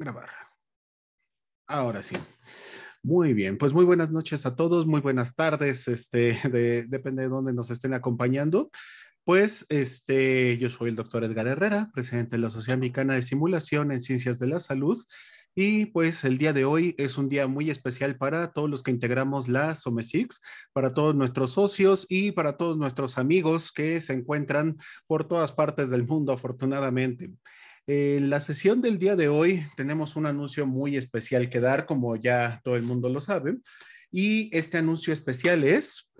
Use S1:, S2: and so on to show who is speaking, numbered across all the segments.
S1: grabar. Ahora sí. Muy bien, pues muy buenas noches a todos, muy buenas tardes, este, de, depende de dónde nos estén acompañando. Pues este, yo soy el doctor Edgar Herrera, presidente de la Sociedad Mexicana de Simulación en Ciencias de la Salud. Y pues el día de hoy es un día muy especial para todos los que integramos la SOMESIX, para todos nuestros socios y para todos nuestros amigos que se encuentran por todas partes del mundo, afortunadamente. En eh, la sesión del día de hoy tenemos un anuncio muy especial que dar, como ya todo el mundo lo sabe. Y este anuncio especial es,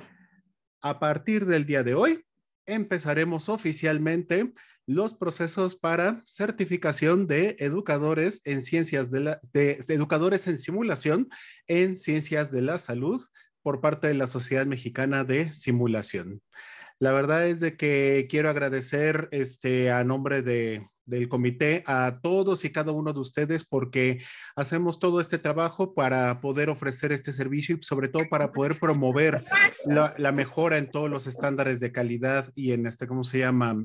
S1: a partir del día de hoy, empezaremos oficialmente los procesos para certificación de educadores en ciencias de, la, de educadores en simulación en ciencias de la salud por parte de la Sociedad Mexicana de Simulación. La verdad es de que quiero agradecer este, a nombre de del comité a todos y cada uno de ustedes porque hacemos todo este trabajo para poder ofrecer este servicio y sobre todo para poder promover la, mejora en todos los estándares de calidad y en este, ¿cómo se llama?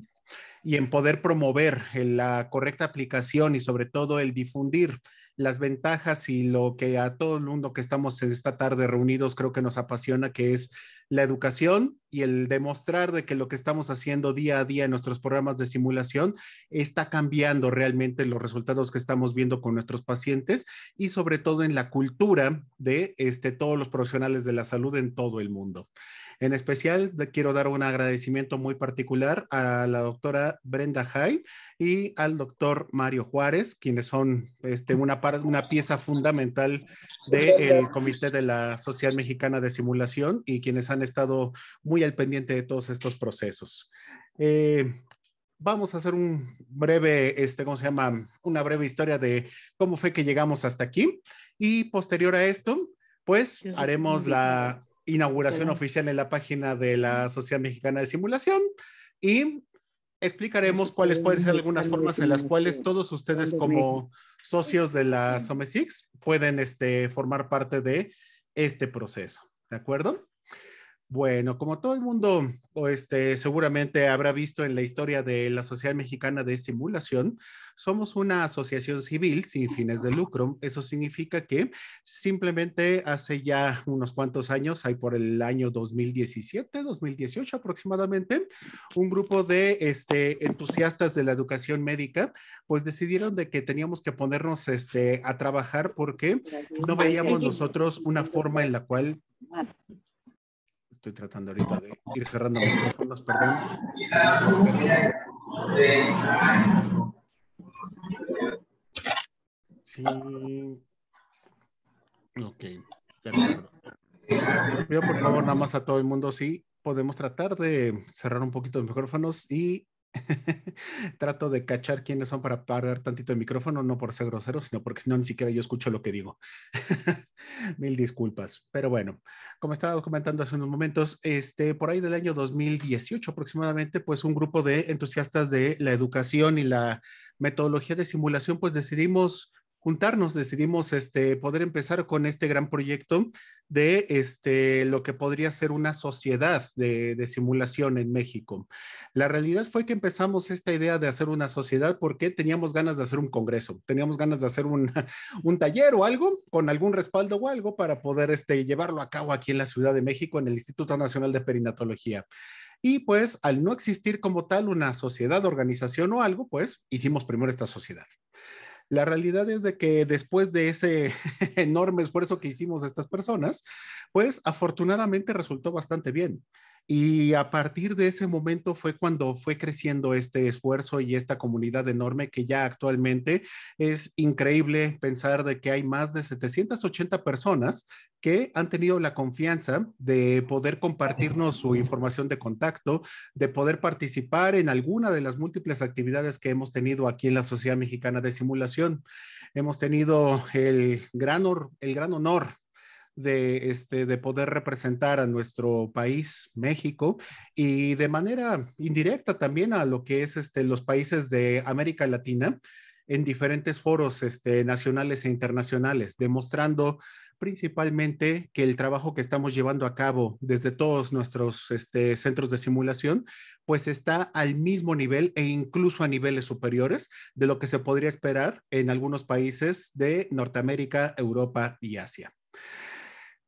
S1: Y en poder promover la correcta aplicación y sobre todo el difundir las ventajas y lo que a todo el mundo que estamos esta tarde reunidos creo que nos apasiona, que es la educación y el demostrar de que lo que estamos haciendo día a día en nuestros programas de simulación está cambiando realmente los resultados que estamos viendo con nuestros pacientes y sobre todo en la cultura de este, todos los profesionales de la salud en todo el mundo. En especial, quiero dar un agradecimiento muy particular a la doctora Brenda Jay y al doctor Mario Juárez, quienes son este, una, una pieza fundamental del Comité de la Sociedad Mexicana de Simulación y quienes han estado muy al pendiente de todos estos procesos. Eh, vamos a hacer un breve, este, ¿cómo se llama? Una breve historia de cómo fue que llegamos hasta aquí. Y posterior a esto, pues haremos la inauguración oficial en la página de la Sociedad Mexicana de Simulación y explicaremos cuáles pueden ser algunas formas en las cuales todos ustedes como socios de la SOMESIX pueden este, formar parte de este proceso. ¿De acuerdo? Bueno, como todo el mundo este, seguramente habrá visto en la historia de la Sociedad Mexicana de Simulación, somos una asociación civil sin fines de lucro. Eso significa que simplemente hace ya unos cuantos años, hay por el año 2017, 2018 aproximadamente, un grupo de este, entusiastas de la educación médica, pues decidieron de que teníamos que ponernos este, a trabajar porque no veíamos nosotros una forma en la cual Estoy tratando ahorita de ir cerrando micrófonos, perdón. Sí. Ok, de acuerdo. Pido por favor nada más a todo el mundo si sí, podemos tratar de cerrar un poquito los micrófonos y Trato de cachar quiénes son para parar tantito el micrófono, no por ser grosero, sino porque si no ni siquiera yo escucho lo que digo. Mil disculpas. Pero bueno, como estaba comentando hace unos momentos, este, por ahí del año 2018 aproximadamente, pues un grupo de entusiastas de la educación y la metodología de simulación, pues decidimos juntarnos, decidimos este, poder empezar con este gran proyecto de este, lo que podría ser una sociedad de, simulación en México. La realidad fue que empezamos esta idea de hacer una sociedad porque teníamos ganas de hacer un congreso, teníamos ganas de hacer un taller o algo con algún respaldo o algo para poder este, llevarlo a cabo aquí en la Ciudad de México, en el Instituto Nacional de Perinatología. Y pues al no existir como tal una sociedad, organización o algo, pues hicimos primero esta sociedad. La realidad es de que después de ese enorme esfuerzo que hicimos estas personas, pues afortunadamente resultó bastante bien. Y a partir de ese momento fue cuando fue creciendo este esfuerzo y esta comunidad enorme que ya actualmente es increíble pensar de que hay más de 780 personas que han tenido la confianza de poder compartirnos su información de contacto, de poder participar en alguna de las múltiples actividades que hemos tenido aquí en la Sociedad Mexicana de Simulación. Hemos tenido el gran, el gran honor este, de, poder representar a nuestro país, México, y de manera indirecta también a lo que es este, los países de América Latina en diferentes foros este, nacionales e internacionales, demostrando principalmente que el trabajo que estamos llevando a cabo desde todos nuestros centros de simulación, pues está al mismo nivel e incluso a niveles superiores de lo que se podría esperar en algunos países de Norteamérica, Europa y Asia.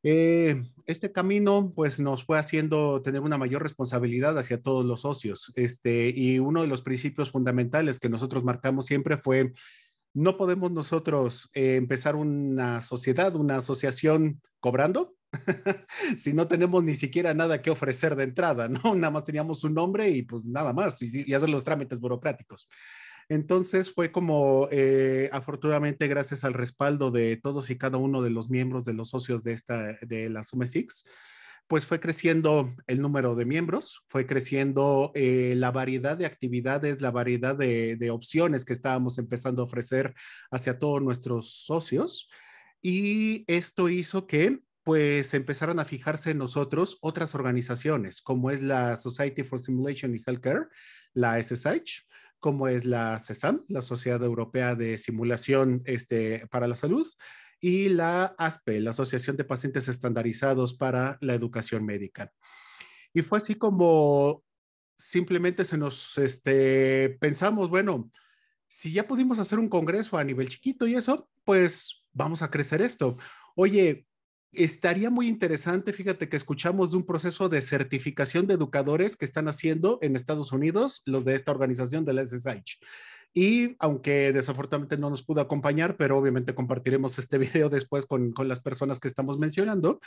S1: Eh, este camino pues nos fue haciendo tener una mayor responsabilidad hacia todos los socios. Este, y uno de los principios fundamentales que nosotros marcamos siempre fue, no podemos nosotros eh, empezar una sociedad, una asociación cobrando. si no tenemos ni siquiera nada que ofrecer de entrada, ¿no? Nada más teníamos un nombre y pues nada más, y hacer los trámites burocráticos. Entonces fue como, eh, afortunadamente, gracias al respaldo de todos y cada uno de los miembros de los socios de, esta, de la Sume Six, pues fue creciendo el número de miembros, fue creciendo eh, la variedad de actividades, la variedad de, opciones que estábamos empezando a ofrecer hacia todos nuestros socios. Y esto hizo que pues empezaron a fijarse en nosotros otras organizaciones, como es la Society for Simulation and Healthcare, la SSH, como es la CESAM, la Sociedad Europea de Simulación este, para la Salud, y la ASPE, la Asociación de Pacientes Estandarizados para la Educación Médica. Y fue así como simplemente se nos este, pensamos, bueno, si ya pudimos hacer un congreso a nivel chiquito y eso, pues vamos a crecer esto. Oye, estaría muy interesante, fíjate que escuchamos de un proceso de certificación de educadores que están haciendo en Estados Unidos los de esta organización de la SSH. Y aunque desafortunadamente no nos pudo acompañar, pero obviamente compartiremos este video después con, las personas que estamos mencionando,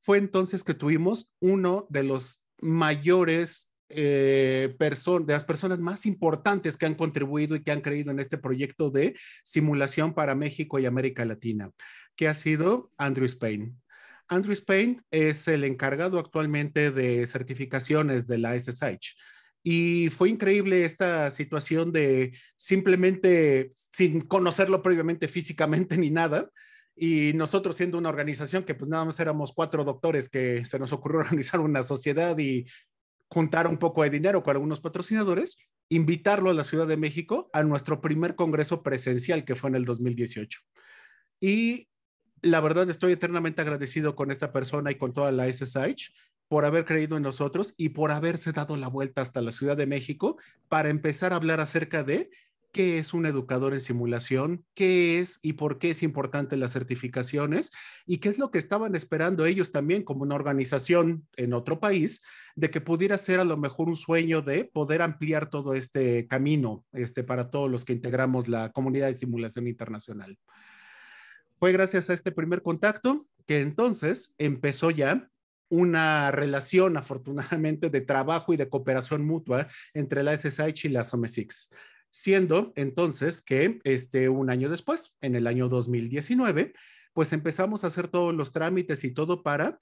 S1: fue entonces que tuvimos uno de los mayores eh, de las personas más importantes que han contribuido y que han creído en este proyecto de simulación para México y América Latina, que ha sido Andrew Spain. Andrew Spain es el encargado actualmente de certificaciones de la SSH. Y fue increíble esta situación de simplemente sin conocerlo previamente físicamente ni nada. Y nosotros siendo una organización que pues nada más éramos cuatro doctores que se nos ocurrió organizar una sociedad y juntar un poco de dinero con algunos patrocinadores, invitarlo a la Ciudad de México a nuestro primer congreso presencial que fue en el 2018. Y la verdad estoy eternamente agradecido con esta persona y con toda la SSH por haber creído en nosotros y por haberse dado la vuelta hasta la Ciudad de México para empezar a hablar acerca de qué es un educador en simulación, qué es y por qué es importante las certificaciones y qué es lo que estaban esperando ellos también como una organización en otro país de que pudiera ser a lo mejor un sueño de poder ampliar todo este camino este para todos los que integramos la comunidad de simulación internacional. Fue gracias a este primer contacto que entonces empezó ya una relación, afortunadamente, de trabajo y de cooperación mutua entre la SSH y la some siendo entonces que este, un año después, en el año 2019, pues empezamos a hacer todos los trámites y todo para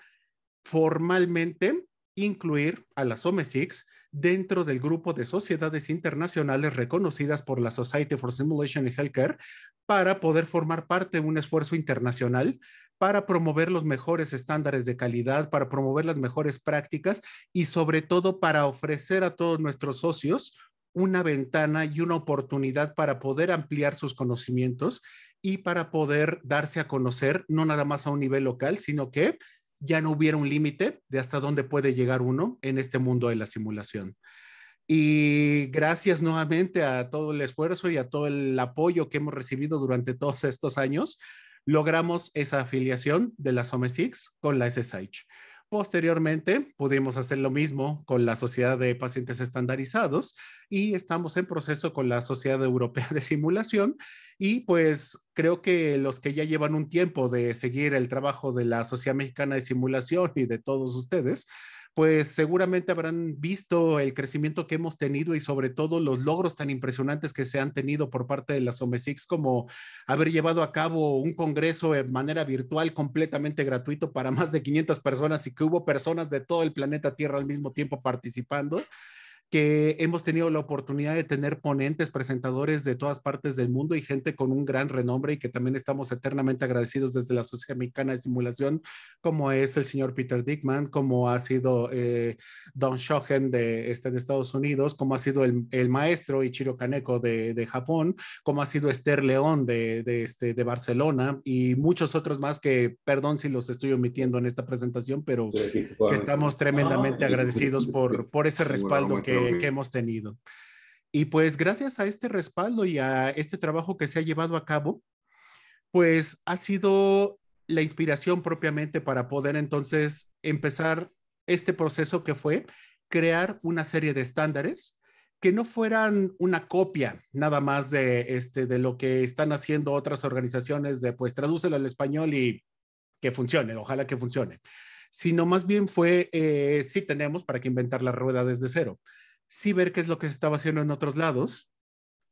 S1: formalmente incluir a las e Six dentro del grupo de sociedades internacionales reconocidas por la Society for Simulation and Healthcare para poder formar parte de un esfuerzo internacional para promover los mejores estándares de calidad, para promover las mejores prácticas y sobre todo para ofrecer a todos nuestros socios una ventana y una oportunidad para poder ampliar sus conocimientos y para poder darse a conocer, no nada más a un nivel local, sino que ya no hubiera un límite de hasta dónde puede llegar uno en este mundo de la simulación. Y gracias nuevamente a todo el esfuerzo y a todo el apoyo que hemos recibido durante todos estos años, logramos esa afiliación de la SOME6 con la SSH. Posteriormente, pudimos hacer lo mismo con la Sociedad de Pacientes Estandarizados y estamos en proceso con la Sociedad Europea de Simulación y pues creo que los que ya llevan un tiempo de seguir el trabajo de la Sociedad Mexicana de Simulación y de todos ustedes, pues seguramente habrán visto el crecimiento que hemos tenido y sobre todo los logros tan impresionantes que se han tenido por parte de las OMESIX, como haber llevado a cabo un congreso de manera virtual completamente gratuito para más de 500 personas y que hubo personas de todo el planeta Tierra al mismo tiempo participando que hemos tenido la oportunidad de tener ponentes, presentadores de todas partes del mundo y gente con un gran renombre y que también estamos eternamente agradecidos desde la Sociedad Mexicana de Simulación, como es el señor Peter Dickman, como ha sido eh, Don Shohen de, este, Estados Unidos, como ha sido el, el maestro Ichiro Kaneko de, de, Japón, como ha sido Esther León de, de, este, de Barcelona y muchos otros más que, perdón si los estoy omitiendo en esta presentación, pero estamos tremendamente ah, agradecidos por, por ese respaldo que que, hemos tenido. Y pues gracias a este respaldo y a este trabajo que se ha llevado a cabo, pues ha sido la inspiración propiamente para poder entonces empezar este proceso que fue crear una serie de estándares que no fueran una copia nada más de, este, de lo que están haciendo otras organizaciones de pues tradúcelo al español y que funcione, ojalá que funcione, sino más bien fue, eh, sí tenemos para que inventar la rueda desde cero sí ver qué es lo que se estaba haciendo en otros lados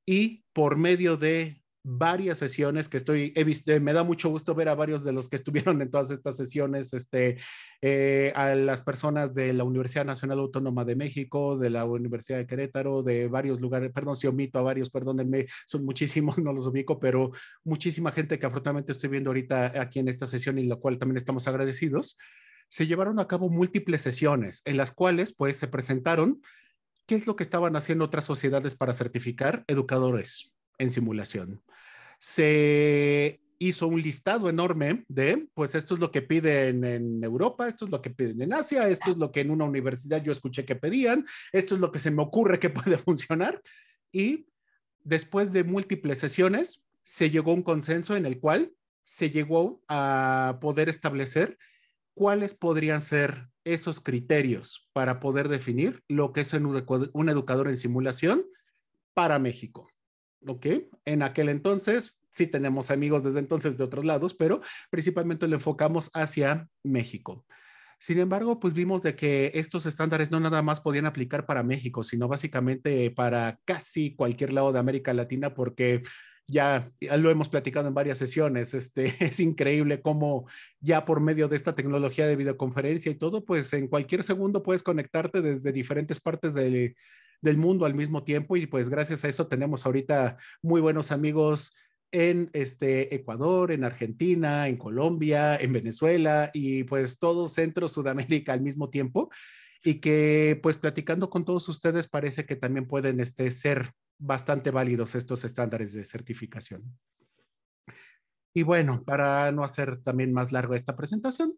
S1: y por medio de varias sesiones que estoy, he visto, eh, me da mucho gusto ver a varios de los que estuvieron en todas estas sesiones, este, eh, a las personas de la Universidad Nacional Autónoma de México, de la Universidad de Querétaro, de varios lugares, perdón si omito a varios, perdónenme, son muchísimos, no los ubico, pero muchísima gente que afortunadamente estoy viendo ahorita aquí en esta sesión y la cual también estamos agradecidos, se llevaron a cabo múltiples sesiones en las cuales pues se presentaron es lo que estaban haciendo otras sociedades para certificar educadores en simulación. Se hizo un listado enorme de, pues esto es lo que piden en Europa, esto es lo que piden en Asia, esto es lo que en una universidad yo escuché que pedían, esto es lo que se me ocurre que puede funcionar. Y después de múltiples sesiones, se llegó a un consenso en el cual se llegó a poder establecer ¿cuáles podrían ser esos criterios para poder definir lo que es un, educador en simulación para México? ¿Ok? En aquel entonces, sí tenemos amigos desde entonces de otros lados, pero principalmente lo enfocamos hacia México. Sin embargo, pues vimos de que estos estándares no nada más podían aplicar para México, sino básicamente para casi cualquier lado de América Latina, porque ya, lo hemos platicado en varias sesiones, este, es increíble cómo ya por medio de esta tecnología de videoconferencia y todo, pues en cualquier segundo puedes conectarte desde diferentes partes del, mundo al mismo tiempo y pues gracias a eso tenemos ahorita muy buenos amigos en este Ecuador, en Argentina, en Colombia, en Venezuela y pues todo Centro Sudamérica al mismo tiempo y que pues platicando con todos ustedes parece que también pueden este ser bastante válidos estos estándares de certificación. Y bueno, para no hacer también más largo esta presentación,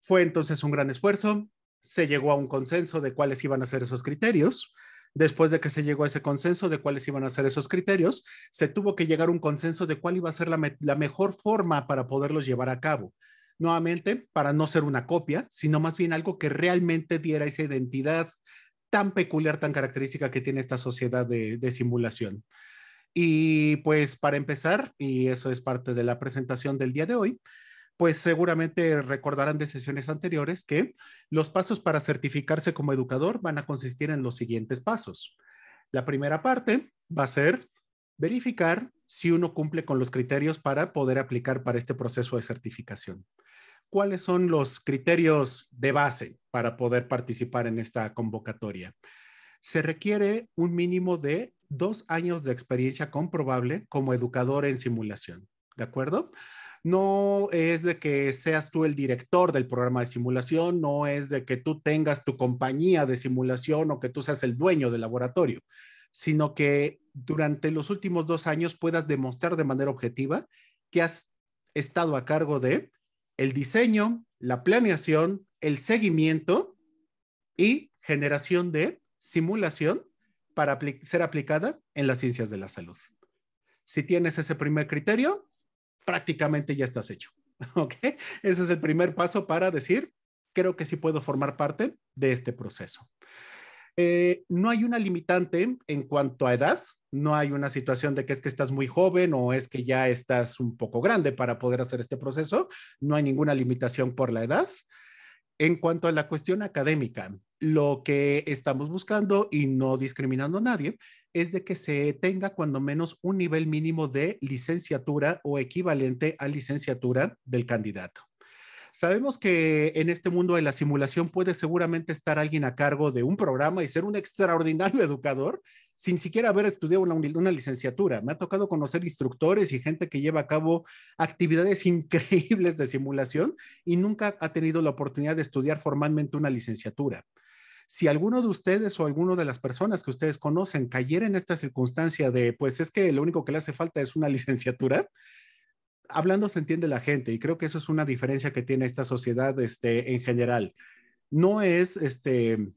S1: fue entonces un gran esfuerzo, se llegó a un consenso de cuáles iban a ser esos criterios. Después de que se llegó a ese consenso de cuáles iban a ser esos criterios, se tuvo que llegar a un consenso de cuál iba a ser la, la mejor forma para poderlos llevar a cabo. Nuevamente, para no ser una copia, sino más bien algo que realmente diera esa identidad tan peculiar, tan característica que tiene esta sociedad de, simulación. Y pues para empezar, y eso es parte de la presentación del día de hoy, pues seguramente recordarán de sesiones anteriores que los pasos para certificarse como educador van a consistir en los siguientes pasos. La primera parte va a ser verificar si uno cumple con los criterios para poder aplicar para este proceso de certificación cuáles son los criterios de base para poder participar en esta convocatoria. Se requiere un mínimo de dos años de experiencia comprobable como educador en simulación, ¿de acuerdo? No es de que seas tú el director del programa de simulación, no es de que tú tengas tu compañía de simulación o que tú seas el dueño del laboratorio, sino que durante los últimos dos años puedas demostrar de manera objetiva que has estado a cargo de el diseño, la planeación, el seguimiento y generación de simulación para ser aplicada en las ciencias de la salud. Si tienes ese primer criterio, prácticamente ya estás hecho. Ese es el primer paso para decir, creo que sí puedo formar parte de este proceso. Eh, no hay una limitante en cuanto a edad, no hay una situación de que es que estás muy joven o es que ya estás un poco grande para poder hacer este proceso, no hay ninguna limitación por la edad. En cuanto a la cuestión académica, lo que estamos buscando y no discriminando a nadie es de que se tenga cuando menos un nivel mínimo de licenciatura o equivalente a licenciatura del candidato. Sabemos que en este mundo de la simulación puede seguramente estar alguien a cargo de un programa y ser un extraordinario educador sin siquiera haber estudiado una, licenciatura. Me ha tocado conocer instructores y gente que lleva a cabo actividades increíbles de simulación y nunca ha tenido la oportunidad de estudiar formalmente una licenciatura. Si alguno de ustedes o alguno de las personas que ustedes conocen cayera en esta circunstancia de, pues es que lo único que le hace falta es una licenciatura, hablando se entiende la gente y creo que eso es una diferencia que tiene esta sociedad este, en general. No es este,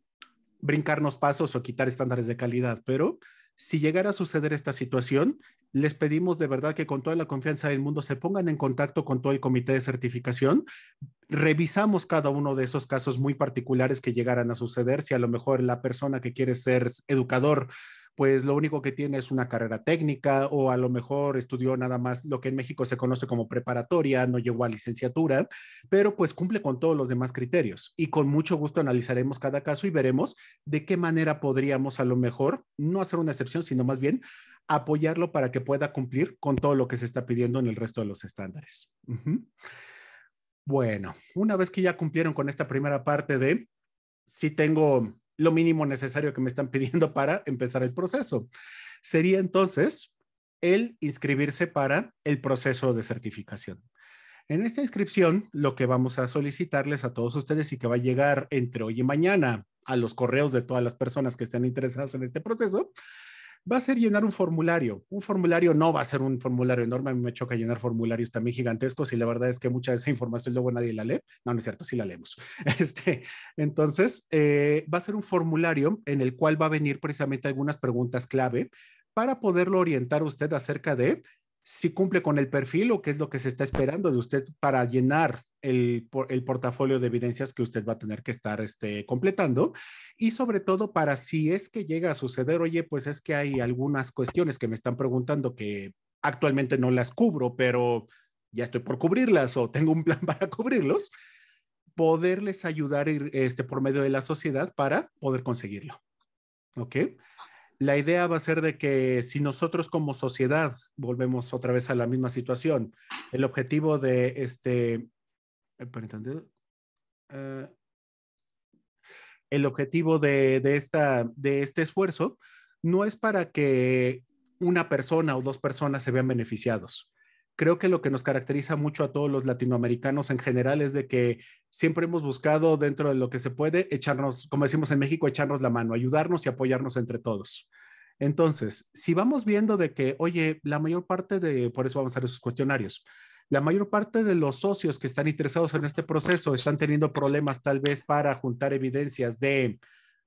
S1: brincarnos pasos o quitar estándares de calidad, pero si llegara a suceder esta situación, les pedimos de verdad que con toda la confianza del mundo se pongan en contacto con todo el comité de certificación. Revisamos cada uno de esos casos muy particulares que llegaran a suceder. Si a lo mejor la persona que quiere ser educador pues lo único que tiene es una carrera técnica o a lo mejor estudió nada más lo que en México se conoce como preparatoria, no llegó a licenciatura, pero pues cumple con todos los demás criterios y con mucho gusto analizaremos cada caso y veremos de qué manera podríamos a lo mejor no hacer una excepción, sino más bien apoyarlo para que pueda cumplir con todo lo que se está pidiendo en el resto de los estándares. Bueno, una vez que ya cumplieron con esta primera parte de si tengo lo mínimo necesario que me están pidiendo para empezar el proceso. Sería entonces el inscribirse para el proceso de certificación. En esta inscripción, lo que vamos a solicitarles a todos ustedes y que va a llegar entre hoy y mañana a los correos de todas las personas que estén interesadas en este proceso, va a ser llenar un formulario. Un formulario no va a ser un formulario enorme, a mí me choca llenar formularios también gigantescos y la verdad es que mucha de esa información luego nadie la lee. No, no es cierto, sí la leemos. Este, entonces, eh, va a ser un formulario en el cual va a venir precisamente algunas preguntas clave para poderlo orientar usted acerca de si cumple con el perfil o qué es lo que se está esperando de usted para llenar el, portafolio de evidencias que usted va a tener que estar este, completando y sobre todo para si es que llega a suceder, oye, pues es que hay algunas cuestiones que me están preguntando que actualmente no las cubro, pero ya estoy por cubrirlas o tengo un plan para cubrirlos, poderles ayudar este, por medio de la sociedad para poder conseguirlo. ¿Ok? la idea va a ser de que si nosotros como sociedad volvemos otra vez a la misma situación, el objetivo de este, eh, ah, el objetivo de, esta, de este esfuerzo no es para que una persona o dos personas se vean beneficiados creo que lo que nos caracteriza mucho a todos los latinoamericanos en general es de que siempre hemos buscado dentro de lo que se puede echarnos, como decimos en México, echarnos la mano, ayudarnos y apoyarnos entre todos. Entonces, si vamos viendo de que, oye, la mayor parte de, por eso vamos a hacer esos cuestionarios, la mayor parte de los socios que están interesados en este proceso están teniendo problemas tal vez para juntar evidencias de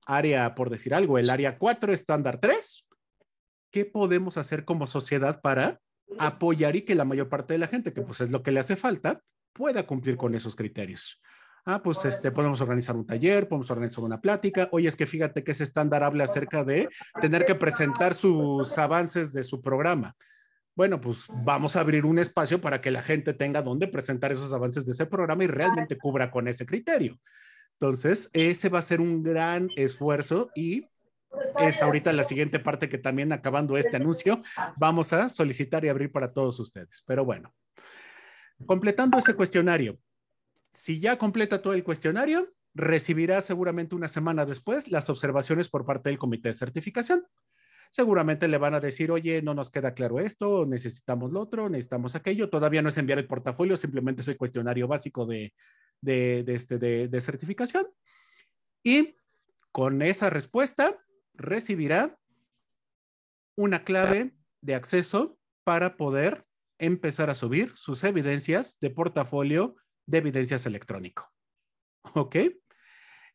S1: área, por decir algo, el área 4, estándar 3. ¿Qué podemos hacer como sociedad para apoyar y que la mayor parte de la gente, que pues es lo que le hace falta, pueda cumplir con esos criterios. Ah, pues este, podemos organizar un taller, podemos organizar una plática. Oye, es que fíjate que ese estándar habla acerca de tener que presentar sus avances de su programa. Bueno, pues vamos a abrir un espacio para que la gente tenga donde presentar esos avances de ese programa y realmente cubra con ese criterio. Entonces, ese va a ser un gran esfuerzo y es ahorita la siguiente parte que también acabando este anuncio vamos a solicitar y abrir para todos ustedes. Pero bueno, completando ese cuestionario, si ya completa todo el cuestionario, recibirá seguramente una semana después las observaciones por parte del comité de certificación. Seguramente le van a decir, oye, no nos queda claro esto, necesitamos lo otro, necesitamos aquello. Todavía no es enviar el portafolio, simplemente es el cuestionario básico de, de, de, este, de certificación. Y con esa respuesta, recibirá una clave de acceso para poder empezar a subir sus evidencias de portafolio de evidencias electrónico. ¿Ok?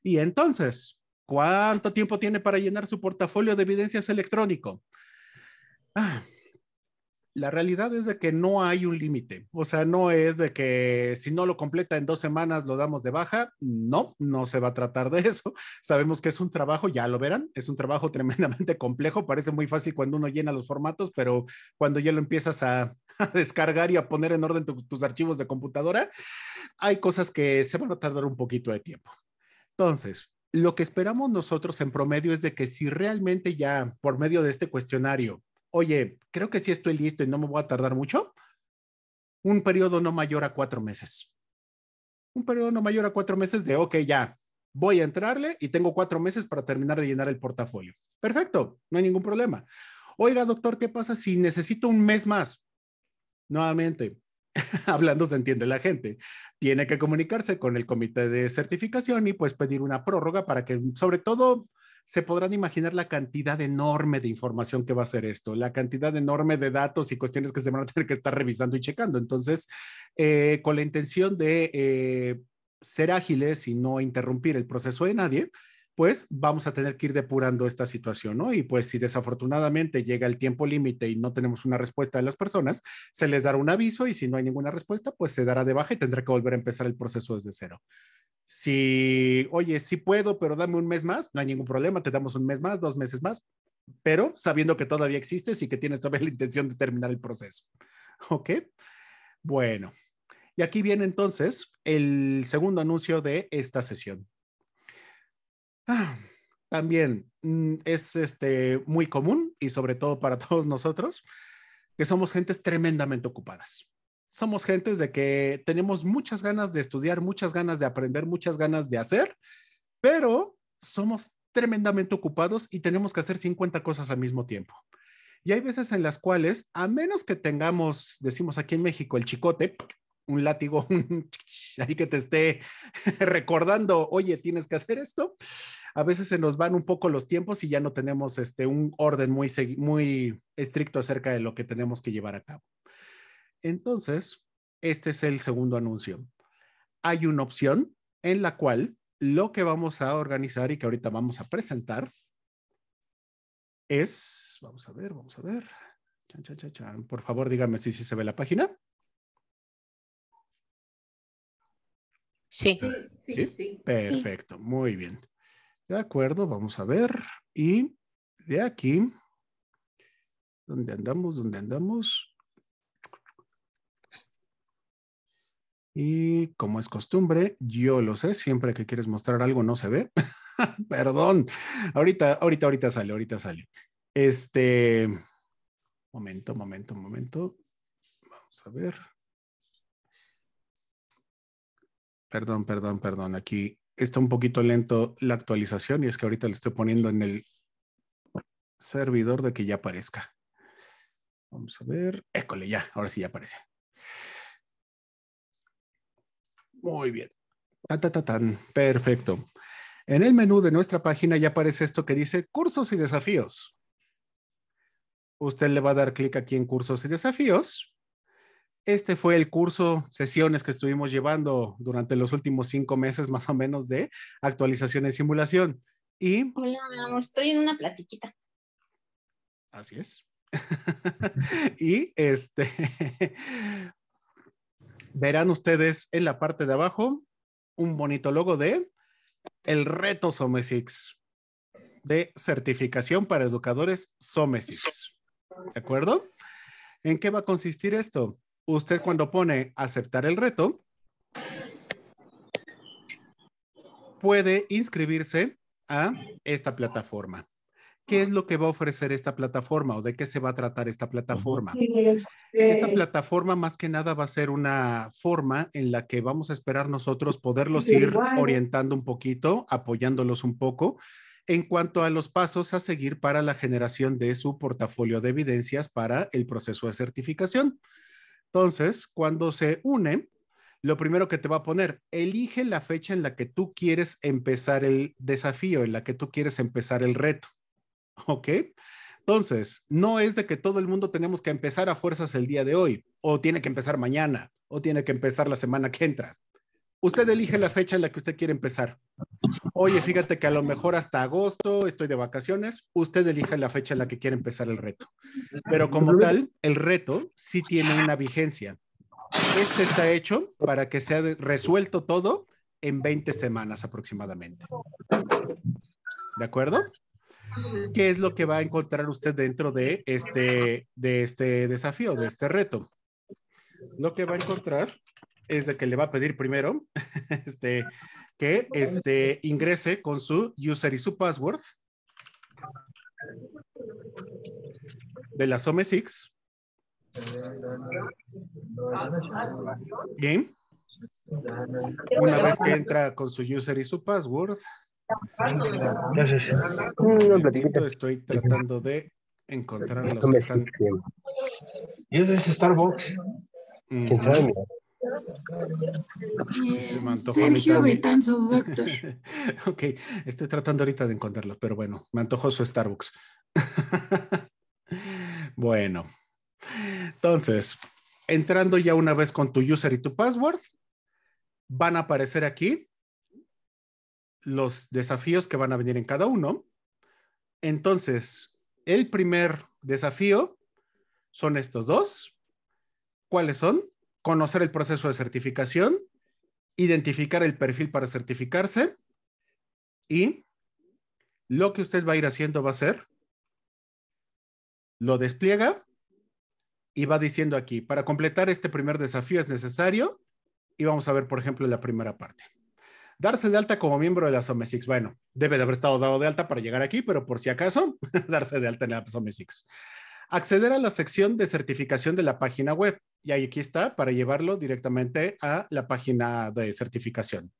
S1: Y entonces, ¿cuánto tiempo tiene para llenar su portafolio de evidencias electrónico? Ah, la realidad es de que no hay un límite. O sea, no es de que si no lo completa en dos semanas lo damos de baja. No, no se va a tratar de eso. Sabemos que es un trabajo, ya lo verán, es un trabajo tremendamente complejo. Parece muy fácil cuando uno llena los formatos, pero cuando ya lo empiezas a, descargar y a poner en orden tus archivos de computadora, hay cosas que se van a tardar un poquito de tiempo. Entonces, lo que esperamos nosotros en promedio es de que si realmente ya por medio de este cuestionario oye, creo que sí estoy listo y no me voy a tardar mucho, un periodo no mayor a cuatro meses. Un periodo no mayor a cuatro meses de, ok, ya, voy a entrarle y tengo cuatro meses para terminar de llenar el portafolio. Perfecto, no hay ningún problema. Oiga, doctor, ¿qué pasa si necesito un mes más? Nuevamente, hablando se entiende la gente. Tiene que comunicarse con el comité de certificación y pues pedir una prórroga para que, sobre todo, se podrán imaginar la cantidad enorme de información que va a ser esto, la cantidad enorme de datos y cuestiones que se van a tener que estar revisando y checando. Entonces, eh, con la intención de eh, ser ágiles y no interrumpir el proceso de nadie, pues vamos a tener que ir depurando esta situación, ¿no? Y pues si desafortunadamente llega el tiempo límite y no tenemos una respuesta de las personas, se les dará un aviso y si no hay ninguna respuesta, pues se dará de baja y tendrá que volver a empezar el proceso desde cero. Si, oye, sí puedo, pero dame un mes más, no hay ningún problema, te damos un mes más, dos meses más, pero sabiendo que todavía existes y que tienes todavía la intención de terminar el proceso. ¿Ok? Bueno, y aquí viene entonces el segundo anuncio de esta sesión. Ah, también mm, es este, muy común y sobre todo para todos nosotros que somos gentes tremendamente ocupadas somos gentes de que tenemos muchas ganas de estudiar, muchas ganas de aprender, muchas ganas de hacer, pero somos tremendamente ocupados y tenemos que hacer 50 cosas al mismo tiempo. Y hay veces en las cuales, a menos que tengamos, decimos aquí en México, el chicote, un látigo, ahí que te esté recordando, oye, tienes que hacer esto, a veces se nos van un poco los tiempos y ya no tenemos este, un orden muy, muy estricto acerca de lo que tenemos que llevar a cabo. Entonces, este es el segundo anuncio. Hay una opción en la cual lo que vamos a organizar y que ahorita vamos a presentar es, vamos a ver, vamos a ver. Por favor, dígame si, se ve la página. Sí. Sí, sí, sí. Perfecto, muy bien. De acuerdo, vamos a ver. Y de aquí, ¿dónde andamos? ¿Dónde andamos? Y como es costumbre, yo lo sé, siempre que quieres mostrar algo no se ve. Perdón, ahorita, ahorita, ahorita sale, ahorita sale. Este, momento, momento, momento. Vamos a ver. Perdón, perdón, perdón. Aquí está un poquito lento la actualización y es que ahorita lo estoy poniendo en el servidor de que ya aparezca. Vamos a ver. École, ya, ahora sí ya aparece. Muy bien. Ta, tan. Perfecto. En el menú de nuestra página ya aparece esto que dice cursos y desafíos. Usted le va a dar clic aquí en cursos y desafíos. Este fue el curso, sesiones que estuvimos llevando durante los últimos cinco meses más o menos de actualización y simulación. Y...
S2: Hola, estoy en una platiquita.
S1: Así es. y este, verán ustedes en la parte de abajo un bonito logo de el reto SOMESIX de certificación para educadores SOMESIX. ¿De acuerdo? ¿En qué va a consistir esto? Usted cuando pone aceptar el reto, puede inscribirse a esta plataforma qué es lo que va a ofrecer esta plataforma o de qué se va a tratar esta plataforma. Esta plataforma más que nada va a ser una forma en la que vamos a esperar nosotros poderlos ir orientando un poquito, apoyándolos un poco en cuanto a los pasos a seguir para la generación de su portafolio de evidencias para el proceso de certificación. Entonces, cuando se une, lo primero que te va a poner, elige la fecha en la que tú quieres empezar el desafío, en la que tú quieres empezar el reto. ¿ok? Entonces, no es de que todo el mundo tenemos que empezar a fuerzas el día de hoy, o tiene que empezar mañana, o tiene que empezar la semana que entra. Usted elige la fecha en la que usted quiere empezar. Oye, fíjate que a lo mejor hasta agosto estoy de vacaciones, usted elige la fecha en la que quiere empezar el reto. Pero como tal, el reto sí tiene una vigencia. Este está hecho para que sea resuelto todo en 20 semanas aproximadamente. ¿De acuerdo? qué es lo que va a encontrar usted dentro de este, de este desafío, de este reto. Lo que va a encontrar es de que le va a pedir primero este, que este, ingrese con su user y su password de la SOME6. Bien.
S3: Una vez que entra
S1: con su user y su password, Gracias. Estoy tratando de encontrar Y es Starbucks. Sergio Betanzos, doctor. ok, estoy tratando ahorita de encontrarlos, pero bueno, me antojó su Starbucks. bueno, entonces, entrando ya una vez con tu user y tu password, van a aparecer aquí los desafíos que van a venir en cada uno. Entonces, el primer desafío son estos dos. ¿Cuáles son? Conocer el proceso de certificación, identificar el perfil para certificarse y lo que usted va a ir haciendo va a ser, lo despliega y va diciendo aquí, para completar este primer desafío es necesario y vamos a ver, por ejemplo, la primera parte darse de alta como miembro de la SOMESIX. Bueno, debe de haber estado dado de alta para llegar aquí, pero por si acaso, darse de alta en la some Acceder a la sección de certificación de la página web. Y ahí aquí está para llevarlo directamente a la página de certificación.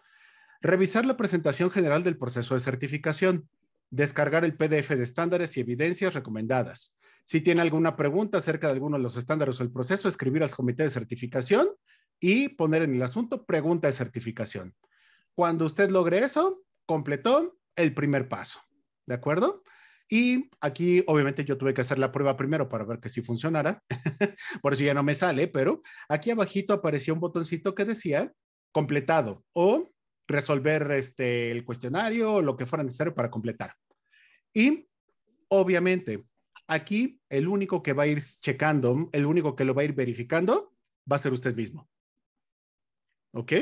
S1: Revisar la presentación general del proceso de certificación. Descargar el PDF de estándares y evidencias recomendadas. Si tiene alguna pregunta acerca de alguno de los estándares o el proceso, escribir al comité de certificación y poner en el asunto pregunta de certificación. Cuando usted logre eso, completó el primer paso, ¿de acuerdo? Y aquí obviamente yo tuve que hacer la prueba primero para ver que si funcionara, por eso ya no me sale, pero aquí abajito apareció un botoncito que decía completado o resolver este, el cuestionario o lo que fuera necesario para completar. Y obviamente aquí el único que va a ir checando, el único que lo va a ir verificando, va a ser usted mismo. ¿Ok?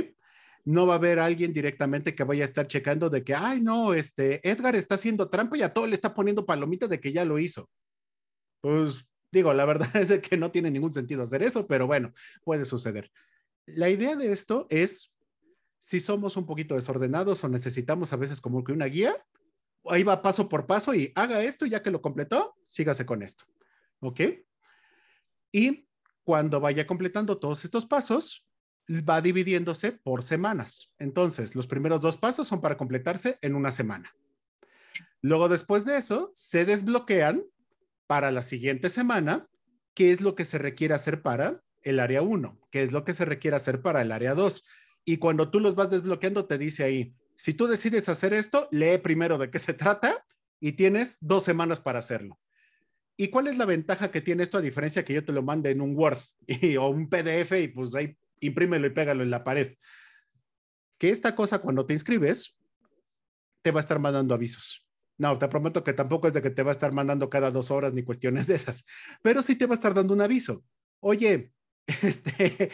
S1: no va a haber alguien directamente que vaya a estar checando de que, ay, no, este Edgar está haciendo trampa y a todo le está poniendo palomita de que ya lo hizo. Pues digo, la verdad es que no tiene ningún sentido hacer eso, pero bueno, puede suceder. La idea de esto es, si somos un poquito desordenados o necesitamos a veces como que una guía, ahí va paso por paso y haga esto, ya que lo completó, sígase con esto. ¿Ok? Y cuando vaya completando todos estos pasos, va dividiéndose por semanas. Entonces, los primeros dos pasos son para completarse en una semana. Luego, después de eso, se desbloquean para la siguiente semana qué es lo que se requiere hacer para el área 1, qué es lo que se requiere hacer para el área 2. Y cuando tú los vas desbloqueando, te dice ahí, si tú decides hacer esto, lee primero de qué se trata y tienes dos semanas para hacerlo. ¿Y cuál es la ventaja que tiene esto a diferencia que yo te lo mande en un Word o un PDF y pues ahí imprímelo y pégalo en la pared. Que esta cosa cuando te inscribes, te va a estar mandando avisos. No, te prometo que tampoco es de que te va a estar mandando cada dos horas ni cuestiones de esas, pero sí te va a estar dando un aviso. Oye, este,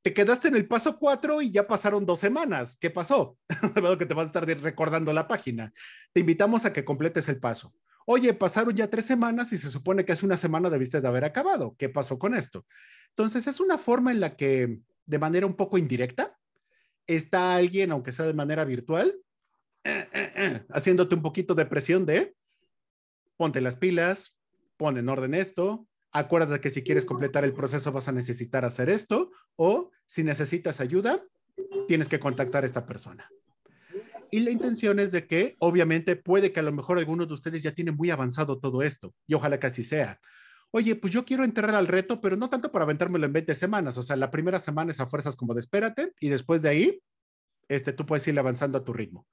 S1: te quedaste en el paso cuatro y ya pasaron dos semanas. ¿Qué pasó? que te va a estar recordando la página. Te invitamos a que completes el paso. Oye, pasaron ya tres semanas y se supone que hace una semana debiste de haber acabado. ¿Qué pasó con esto? Entonces, es una forma en la que de manera un poco indirecta, está alguien, aunque sea de manera virtual, haciéndote un poquito de presión de ponte las pilas, pon en orden esto, acuérdate que si quieres completar el proceso vas a necesitar hacer esto o si necesitas ayuda, tienes que contactar a esta persona. Y la intención es de que, obviamente, puede que a lo mejor algunos de ustedes ya tienen muy avanzado todo esto, y ojalá que así sea, oye, pues yo quiero enterrar al reto, pero no tanto para aventármelo en 20 semanas, o sea, la primera semana es a fuerzas como de espérate y después de ahí, este, tú puedes ir avanzando a tu ritmo.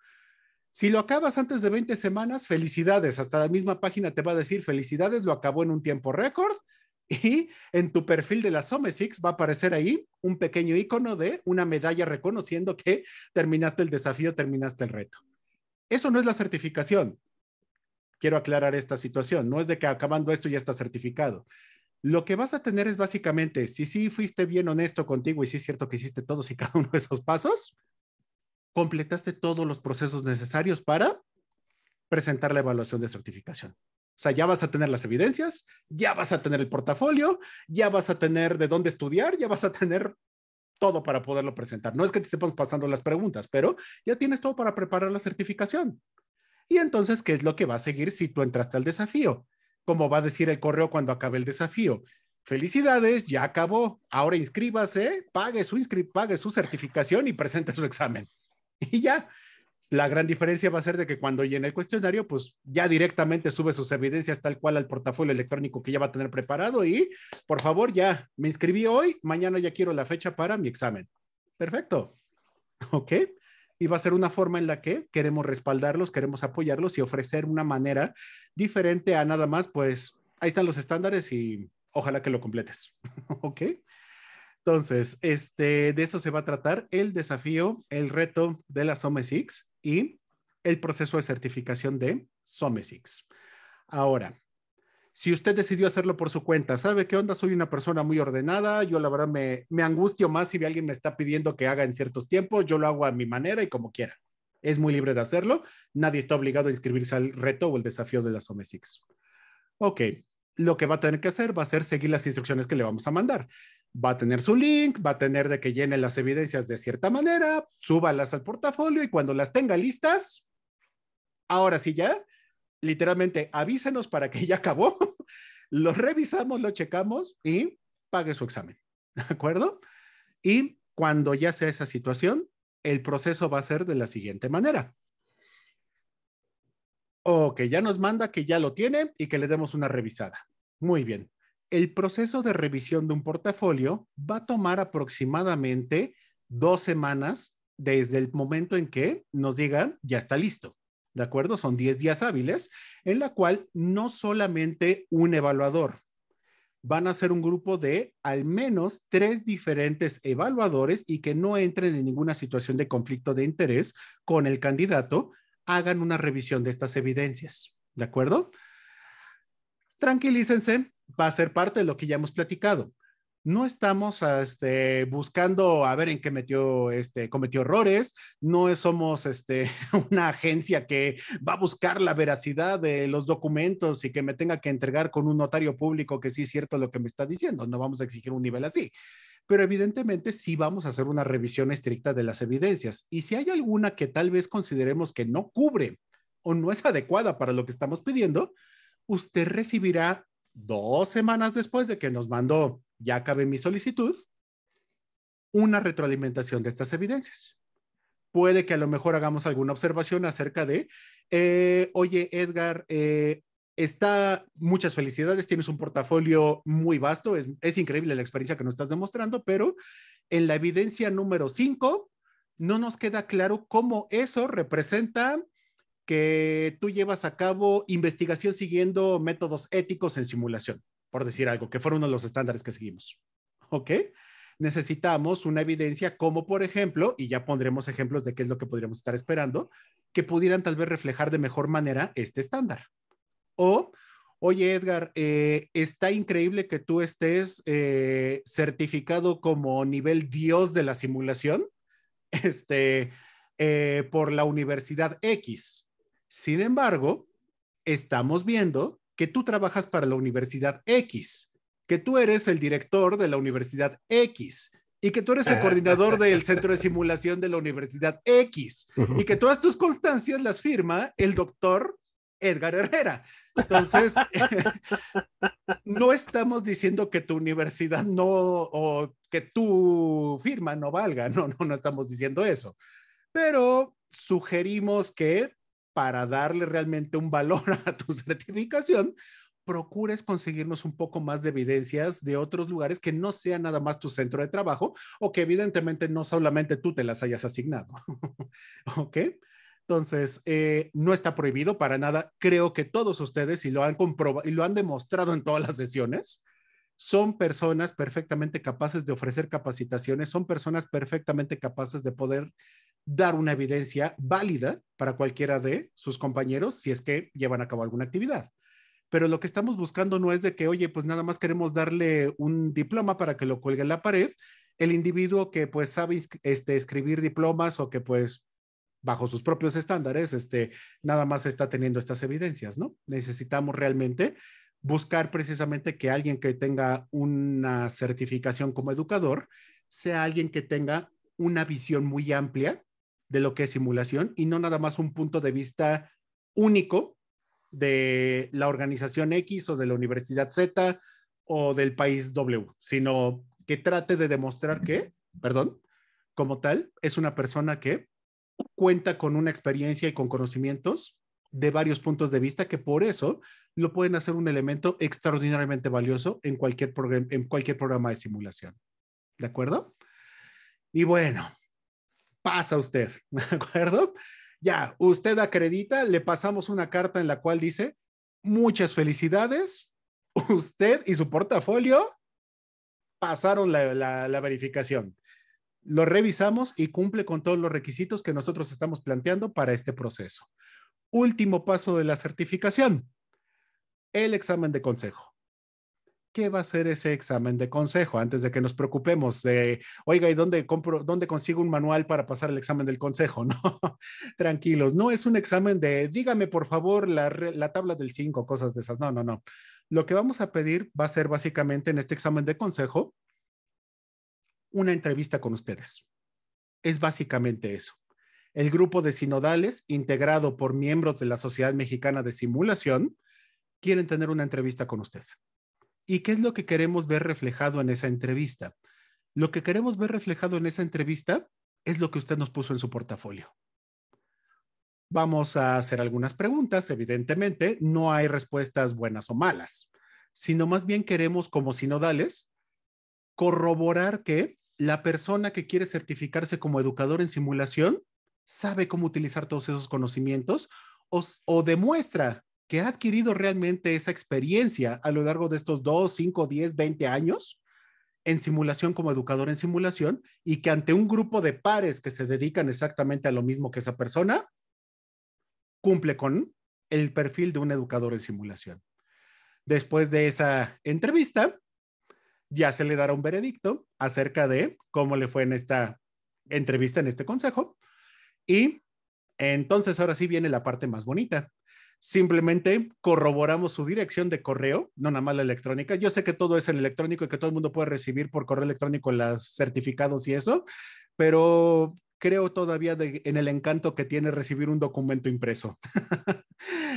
S1: Si lo acabas antes de 20 semanas, felicidades, hasta la misma página te va a decir felicidades, lo acabó en un tiempo récord y en tu perfil de la Somesix va a aparecer ahí un pequeño icono de una medalla reconociendo que terminaste el desafío, terminaste el reto. Eso no es la certificación, quiero aclarar esta situación. No es de que acabando esto ya está certificado. Lo que vas a tener es básicamente, si sí fuiste bien honesto contigo y sí es cierto que hiciste todos y cada uno de esos pasos, completaste todos los procesos necesarios para presentar la evaluación de certificación. O sea, ya vas a tener las evidencias, ya vas a tener el portafolio, ya vas a tener de dónde estudiar, ya vas a tener todo para poderlo presentar. No es que te estemos pasando las preguntas, pero ya tienes todo para preparar la certificación. Y entonces, ¿qué es lo que va a seguir si tú entraste al desafío? ¿Cómo va a decir el correo cuando acabe el desafío. Felicidades, ya acabó. Ahora inscríbase, pague su, pague su certificación y presente su examen. Y ya, la gran diferencia va a ser de que cuando llene el cuestionario, pues ya directamente sube sus evidencias tal cual al portafolio electrónico que ya va a tener preparado y, por favor, ya me inscribí hoy, mañana ya quiero la fecha para mi examen. Perfecto. ¿Ok? y va a ser una forma en la que queremos respaldarlos, queremos apoyarlos y ofrecer una manera diferente a nada más, pues ahí están los estándares y ojalá que lo completes. ¿Ok? Entonces, este, de eso se va a tratar el desafío, el reto de la some y el proceso de certificación de some Ahora, si usted decidió hacerlo por su cuenta, ¿sabe qué onda? Soy una persona muy ordenada, yo la verdad me, angustio más si alguien me está pidiendo que haga en ciertos tiempos, yo lo hago a mi manera y como quiera. Es muy libre de hacerlo, nadie está obligado a inscribirse al reto o el desafío de las ome 6 Ok, lo que va a tener que hacer va a ser seguir las instrucciones que le vamos a mandar. Va a tener su link, va a tener de que llene las evidencias de cierta manera, súbalas al portafolio y cuando las tenga listas, ahora sí ya, literalmente avísenos para que ya acabó, lo revisamos, lo checamos y pague su examen, ¿de acuerdo? Y cuando ya sea esa situación, el proceso va a ser de la siguiente manera. O que ya nos manda que ya lo tiene y que le demos una revisada. Muy bien. El proceso de revisión de un portafolio va a tomar aproximadamente dos semanas desde el momento en que nos digan ya está listo. ¿de acuerdo? Son 10 días hábiles, en la cual no solamente un evaluador, van a ser un grupo de al menos tres diferentes evaluadores y que no entren en ninguna situación de conflicto de interés con el candidato, hagan una revisión de estas evidencias, ¿de acuerdo? Tranquilícense, va a ser parte de lo que ya hemos platicado no estamos este, buscando a ver en qué metió, este, cometió errores, no somos este, una agencia que va a buscar la veracidad de los documentos y que me tenga que entregar con un notario público que sí es cierto lo que me está diciendo, no vamos a exigir un nivel así pero evidentemente sí vamos a hacer una revisión estricta de las evidencias. Y si hay alguna que tal vez consideremos que no cubre o no es adecuada para lo que estamos pidiendo, usted recibirá dos semanas después de que nos mandó ya acabé mi solicitud, una retroalimentación de estas evidencias. Puede que a lo mejor hagamos alguna observación acerca de, eh, oye, Edgar, eh, está, muchas felicidades, tienes un portafolio muy vasto, es, es increíble la experiencia que nos estás demostrando, pero en la evidencia número 5 no nos queda claro cómo eso representa que tú llevas a cabo investigación siguiendo métodos éticos en simulación por decir algo, que fueron uno de los estándares que seguimos. ¿Ok? Necesitamos una evidencia como, por ejemplo, y ya pondremos ejemplos de qué es lo que podríamos estar esperando, que pudieran tal vez reflejar de mejor manera este estándar. O, oye Edgar, eh, está increíble que tú estés eh, certificado como nivel dios de la simulación este, eh, por la Universidad X. Sin embargo, estamos viendo que tú trabajas para la Universidad X, que tú eres el director de la Universidad X y que tú eres el ah. coordinador del centro de simulación de la Universidad X y que todas tus constancias las firma el doctor Edgar Herrera. Entonces, no estamos diciendo que tu universidad no o que tu firma no valga, no, no, no estamos diciendo eso, pero sugerimos que para darle realmente un valor a tu certificación, procures conseguirnos un poco más de evidencias de otros lugares que no sea nada más tu centro de trabajo o que evidentemente no solamente tú te las hayas asignado. ¿Ok? Entonces, eh, no está prohibido para nada. Creo que todos ustedes, y lo han comprobado y lo han demostrado en todas las sesiones, son personas perfectamente capaces de ofrecer capacitaciones, son personas perfectamente capaces de poder dar una evidencia válida para cualquiera de sus compañeros si es que llevan a cabo alguna actividad. Pero lo que estamos buscando no es de que, oye, pues nada más queremos darle un diploma para que lo cuelgue en la pared. El individuo que pues sabe este, escribir diplomas o que pues bajo sus propios estándares, este, nada más está teniendo estas evidencias, ¿no? Necesitamos realmente buscar precisamente que alguien que tenga una certificación como educador sea alguien que tenga una visión muy amplia de lo que es simulación y no nada más un punto de vista único de la organización X o de la universidad Z o del país W, sino que trate de demostrar que, perdón, como tal, es una persona que cuenta con una experiencia y con conocimientos de varios puntos de vista que por eso lo pueden hacer un elemento extraordinariamente valioso en cualquier, en cualquier programa de simulación. ¿De acuerdo? Y bueno, pasa usted, ¿de acuerdo? Ya, usted acredita, le pasamos una carta en la cual dice, muchas felicidades, usted y su portafolio pasaron la, la, la verificación. Lo revisamos y cumple con todos los requisitos que nosotros estamos planteando para este proceso. Último paso de la certificación, el examen de consejo. ¿qué va a ser ese examen de consejo? Antes de que nos preocupemos de, oiga, ¿y dónde compro, dónde consigo un manual para pasar el examen del consejo? No, tranquilos, no es un examen de, dígame por favor la, la tabla del 5, cosas de esas. No, no, no. Lo que vamos a pedir va a ser básicamente en este examen de consejo una entrevista con ustedes. Es básicamente eso. El grupo de sinodales, integrado por miembros de la Sociedad Mexicana de Simulación, quieren tener una entrevista con ustedes ¿Y qué es lo que queremos ver reflejado en esa entrevista? Lo que queremos ver reflejado en esa entrevista es lo que usted nos puso en su portafolio. Vamos a hacer algunas preguntas, evidentemente, no hay respuestas buenas o malas, sino más bien queremos, como sinodales, corroborar que la persona que quiere certificarse como educador en simulación sabe cómo utilizar todos esos conocimientos o, o demuestra que ha adquirido realmente esa experiencia a lo largo de estos 2, 5, 10, 20 años en simulación como educador en simulación y que ante un grupo de pares que se dedican exactamente a lo mismo que esa persona, cumple con el perfil de un educador en simulación. Después de esa entrevista, ya se le dará un veredicto acerca de cómo le fue en esta entrevista, en este consejo. Y entonces ahora sí viene la parte más bonita, simplemente corroboramos su dirección de correo, no nada más la electrónica. Yo sé que todo es en electrónico y que todo el mundo puede recibir por correo electrónico los certificados y eso, pero creo todavía en el encanto que tiene recibir un documento impreso.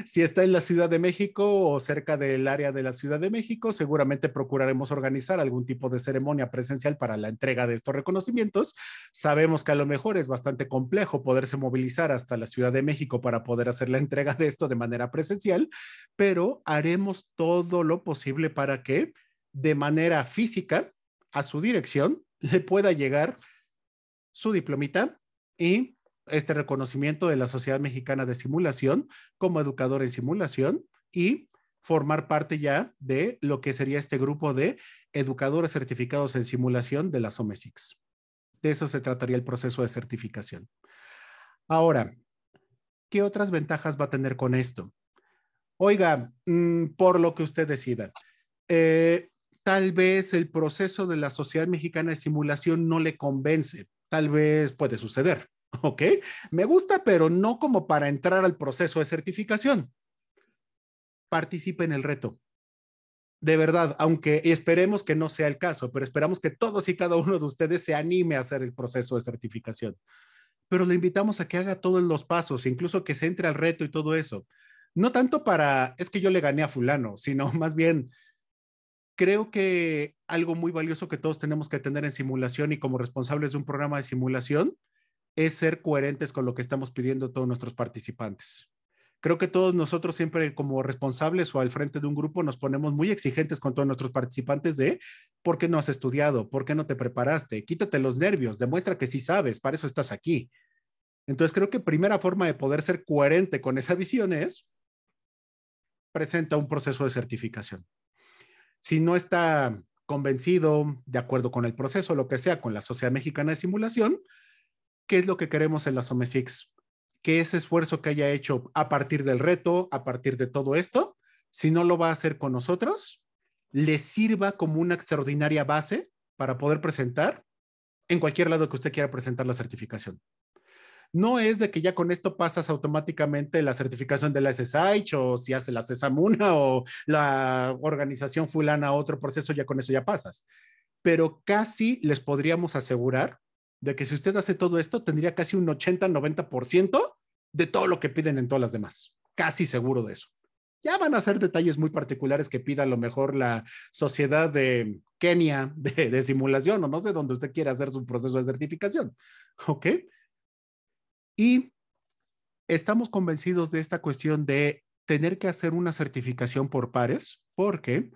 S1: si está en la Ciudad de México o cerca del área de la Ciudad de México, seguramente procuraremos organizar algún tipo de ceremonia presencial para la entrega de estos reconocimientos. Sabemos que a lo mejor es bastante complejo poderse movilizar hasta la Ciudad de México para poder hacer la entrega de esto de manera presencial, pero haremos todo lo posible para que de manera física a su dirección le pueda llegar su diplomita y este reconocimiento de la Sociedad Mexicana de Simulación como educador en simulación y formar parte ya de lo que sería este grupo de educadores certificados en simulación de la SOMESIX. De eso se trataría el proceso de certificación. Ahora, ¿qué otras ventajas va a tener con esto? Oiga, mm, por lo que usted decida, eh, tal vez el proceso de la Sociedad Mexicana de Simulación no le convence tal vez puede suceder. ¿Ok? Me gusta, pero no como para entrar al proceso de certificación. Participe en el reto. De verdad, aunque esperemos que no sea el caso, pero esperamos que todos y cada uno de ustedes se anime a hacer el proceso de certificación. Pero le invitamos a que haga todos los pasos, incluso que se entre al reto y todo eso. No tanto para, es que yo le gané a fulano, sino más bien, creo que algo muy valioso que todos tenemos que tener en simulación y como responsables de un programa de simulación es ser coherentes con lo que estamos pidiendo a todos nuestros participantes. Creo que todos nosotros siempre como responsables o al frente de un grupo nos ponemos muy exigentes con todos nuestros participantes de por qué no has estudiado, por qué no te preparaste, quítate los nervios, demuestra que sí sabes, para eso estás aquí. Entonces creo que primera forma de poder ser coherente con esa visión es presenta un proceso de certificación si no está convencido, de acuerdo con el proceso, lo que sea, con la Sociedad Mexicana de Simulación, ¿qué es lo que queremos en la SOMESIX? Que ese esfuerzo que haya hecho a partir del reto, a partir de todo esto, si no lo va a hacer con nosotros, le sirva como una extraordinaria base para poder presentar en cualquier lado que usted quiera presentar la certificación no es de que ya con esto pasas automáticamente la certificación de la SSH o si hace la CESAMUNA o la organización fulana otro proceso, ya con eso ya pasas. Pero casi les podríamos asegurar de que si usted hace todo esto, tendría casi un 80-90% de todo lo que piden en todas las demás. Casi seguro de eso. Ya van a ser detalles muy particulares que pida a lo mejor la sociedad de Kenia de, simulación o no sé dónde usted quiera hacer su proceso de certificación. ¿Ok? Y estamos convencidos de esta cuestión de tener que hacer una certificación por pares, porque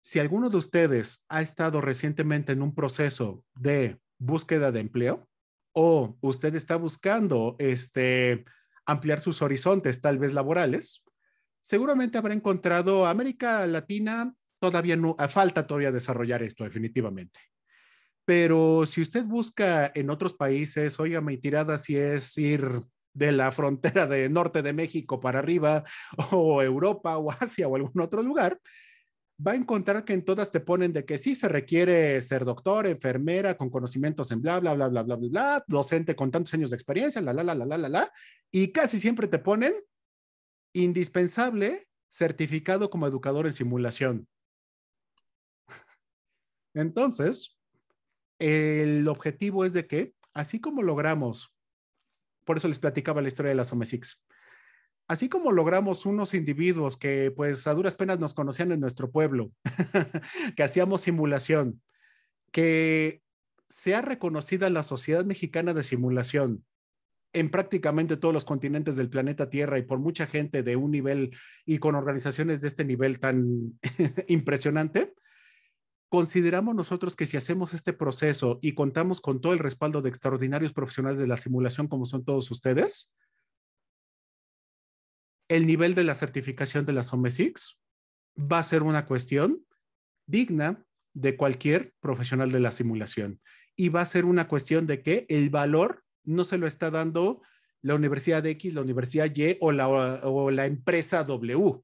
S1: si alguno de ustedes ha estado recientemente en un proceso de búsqueda de empleo o usted está buscando este, ampliar sus horizontes, tal vez laborales, seguramente habrá encontrado América Latina todavía no, falta todavía desarrollar esto definitivamente pero si usted busca en otros países, oiga, mi tirada si es ir de la frontera de norte de México para arriba, o Europa, o Asia, o algún otro lugar, va a encontrar que en todas te ponen de que sí se requiere ser doctor, enfermera, con conocimientos en bla, bla, bla, bla, bla, bla, bla, docente con tantos años de experiencia, la, la, la, la, la, la, la, y casi siempre te ponen indispensable certificado como educador en simulación. Entonces, el objetivo es de que, así como logramos, por eso les platicaba la historia de las OMESIX, así como logramos unos individuos que pues a duras penas nos conocían en nuestro pueblo, que hacíamos simulación, que sea reconocida la Sociedad Mexicana de Simulación en prácticamente todos los continentes del planeta Tierra y por mucha gente de un nivel y con organizaciones de este nivel tan impresionante, consideramos nosotros que si hacemos este proceso y contamos con todo el respaldo de extraordinarios profesionales de la simulación como son todos ustedes, el nivel de la certificación de las Six va a ser una cuestión digna de cualquier profesional de la simulación. Y va a ser una cuestión de que el valor no se lo está dando la Universidad X, la Universidad Y o la, o la empresa W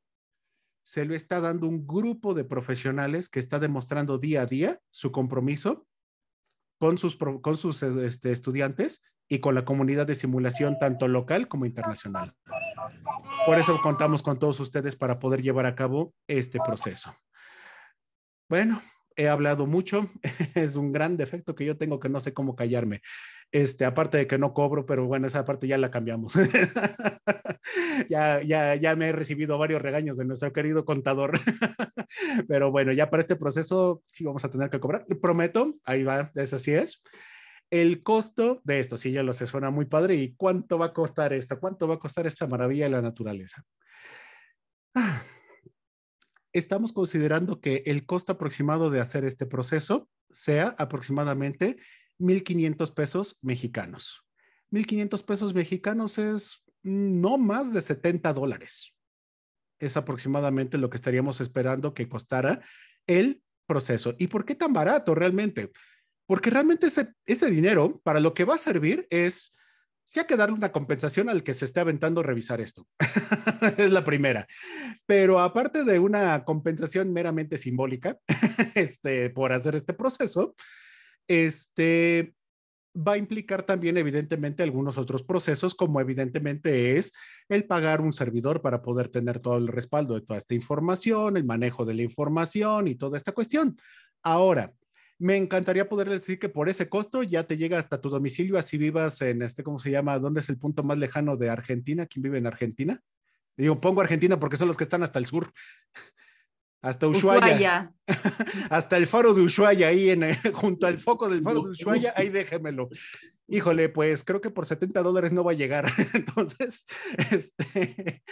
S1: se lo está dando un grupo de profesionales que está demostrando día a día su compromiso con sus, con sus este, estudiantes y con la comunidad de simulación tanto local como internacional. Por eso contamos con todos ustedes para poder llevar a cabo este proceso. Bueno, he hablado mucho, es un gran defecto que yo tengo que no sé cómo callarme. Este, aparte de que no cobro, pero bueno, esa parte ya la cambiamos. ya, ya, ya me he recibido varios regaños de nuestro querido contador. pero bueno, ya para este proceso sí vamos a tener que cobrar. Prometo, ahí va, es así es el costo de esto, sí, ya lo sé, suena muy padre, y cuánto va a costar esto, cuánto va a costar esta maravilla de la naturaleza. Ah, estamos considerando que el costo aproximado de hacer este proceso sea aproximadamente 1.500 pesos mexicanos. 1.500 pesos mexicanos es no más de 70 dólares. Es aproximadamente lo que estaríamos esperando que costara el proceso. ¿Y por qué tan barato realmente? Porque realmente ese, ese dinero para lo que va a servir es sí hay que darle una compensación al que se esté aventando a revisar esto. es la primera. Pero aparte de una compensación meramente simbólica este, por hacer este proceso, este, va a implicar también evidentemente algunos otros procesos, como evidentemente es el pagar un servidor para poder tener todo el respaldo de toda esta información, el manejo de la información y toda esta cuestión. Ahora, me encantaría poder decir que por ese costo ya te llega hasta tu domicilio, así vivas en este, ¿cómo se llama? ¿Dónde es el punto más lejano de Argentina? ¿Quién vive en Argentina? Digo, pongo Argentina porque son los que están hasta el sur. Hasta Ushuaia. Ushuaia. hasta el faro de Ushuaia, ahí en, eh, junto al foco del faro de Ushuaia, ahí déjemelo. Híjole, pues creo que por 70 dólares no va a llegar. Entonces, este,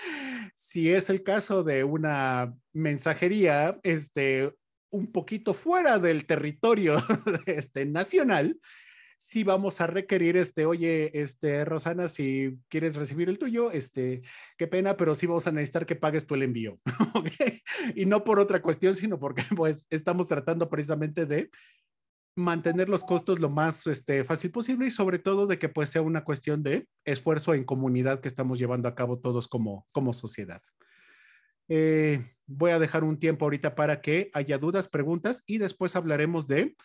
S1: si es el caso de una mensajería, este, un poquito fuera del territorio este, nacional, sí vamos a requerir, este, oye, este, Rosana, si quieres recibir el tuyo, este, qué pena, pero sí vamos a necesitar que pagues tú el envío, Y no por otra cuestión, sino porque, pues, estamos tratando precisamente de mantener los costos lo más este, fácil posible y sobre todo de que pues sea una cuestión de esfuerzo en comunidad que estamos llevando a cabo todos como, como sociedad. Eh, voy a dejar un tiempo ahorita para que haya dudas, preguntas y después hablaremos de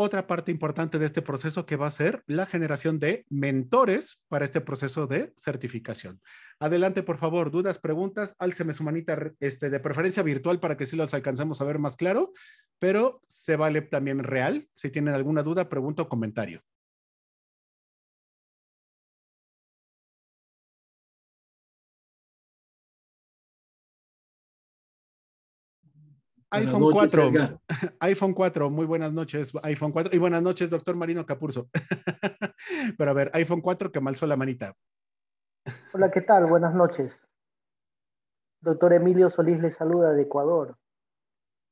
S1: otra parte importante de este proceso que va a ser la generación de mentores para este proceso de certificación. Adelante, por favor, dudas, preguntas, álceme su manita este, de preferencia virtual para que sí los alcancemos a ver más claro, pero se vale también real si tienen alguna duda, pregunta o comentario.
S3: iPhone 4.
S1: iPhone 4, muy buenas noches, iPhone 4. Y buenas noches, doctor Marino Capurso. Pero a ver, iPhone 4 que malzó la manita. Hola, ¿qué tal?
S3: Buenas noches. Doctor Emilio Solís le saluda de Ecuador.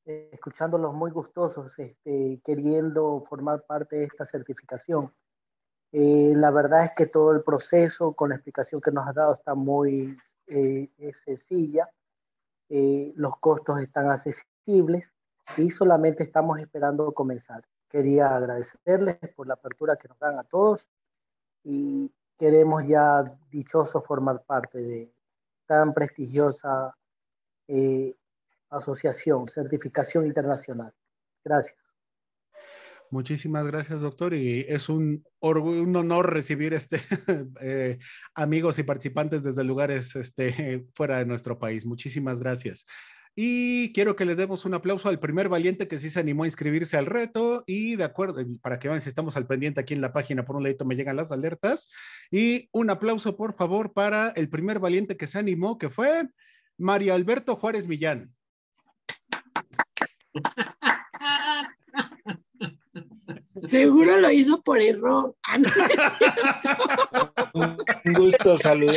S3: escuchándolos muy gustosos, este, queriendo formar parte de esta certificación. Eh, la verdad es que todo el proceso, con la explicación que nos ha dado, está muy eh, sencilla. Eh, los costos están y solamente estamos esperando comenzar. Quería agradecerles por la apertura que nos dan a todos y queremos ya dichoso formar parte de tan prestigiosa eh, asociación, certificación internacional.
S1: Gracias. Muchísimas gracias, doctor. Y es un, honor recibir este, eh, amigos y participantes desde lugares este, fuera de nuestro país. Muchísimas gracias. Y quiero que le demos un aplauso al primer valiente que sí se animó a inscribirse al reto. Y de acuerdo, para que vean si estamos al pendiente aquí en la página, por un ladito me llegan las alertas. Y un aplauso, por favor, para el primer valiente que se animó, que fue María Alberto Juárez Millán. Seguro lo hizo por
S3: error. Ah,
S1: un gusto saludar.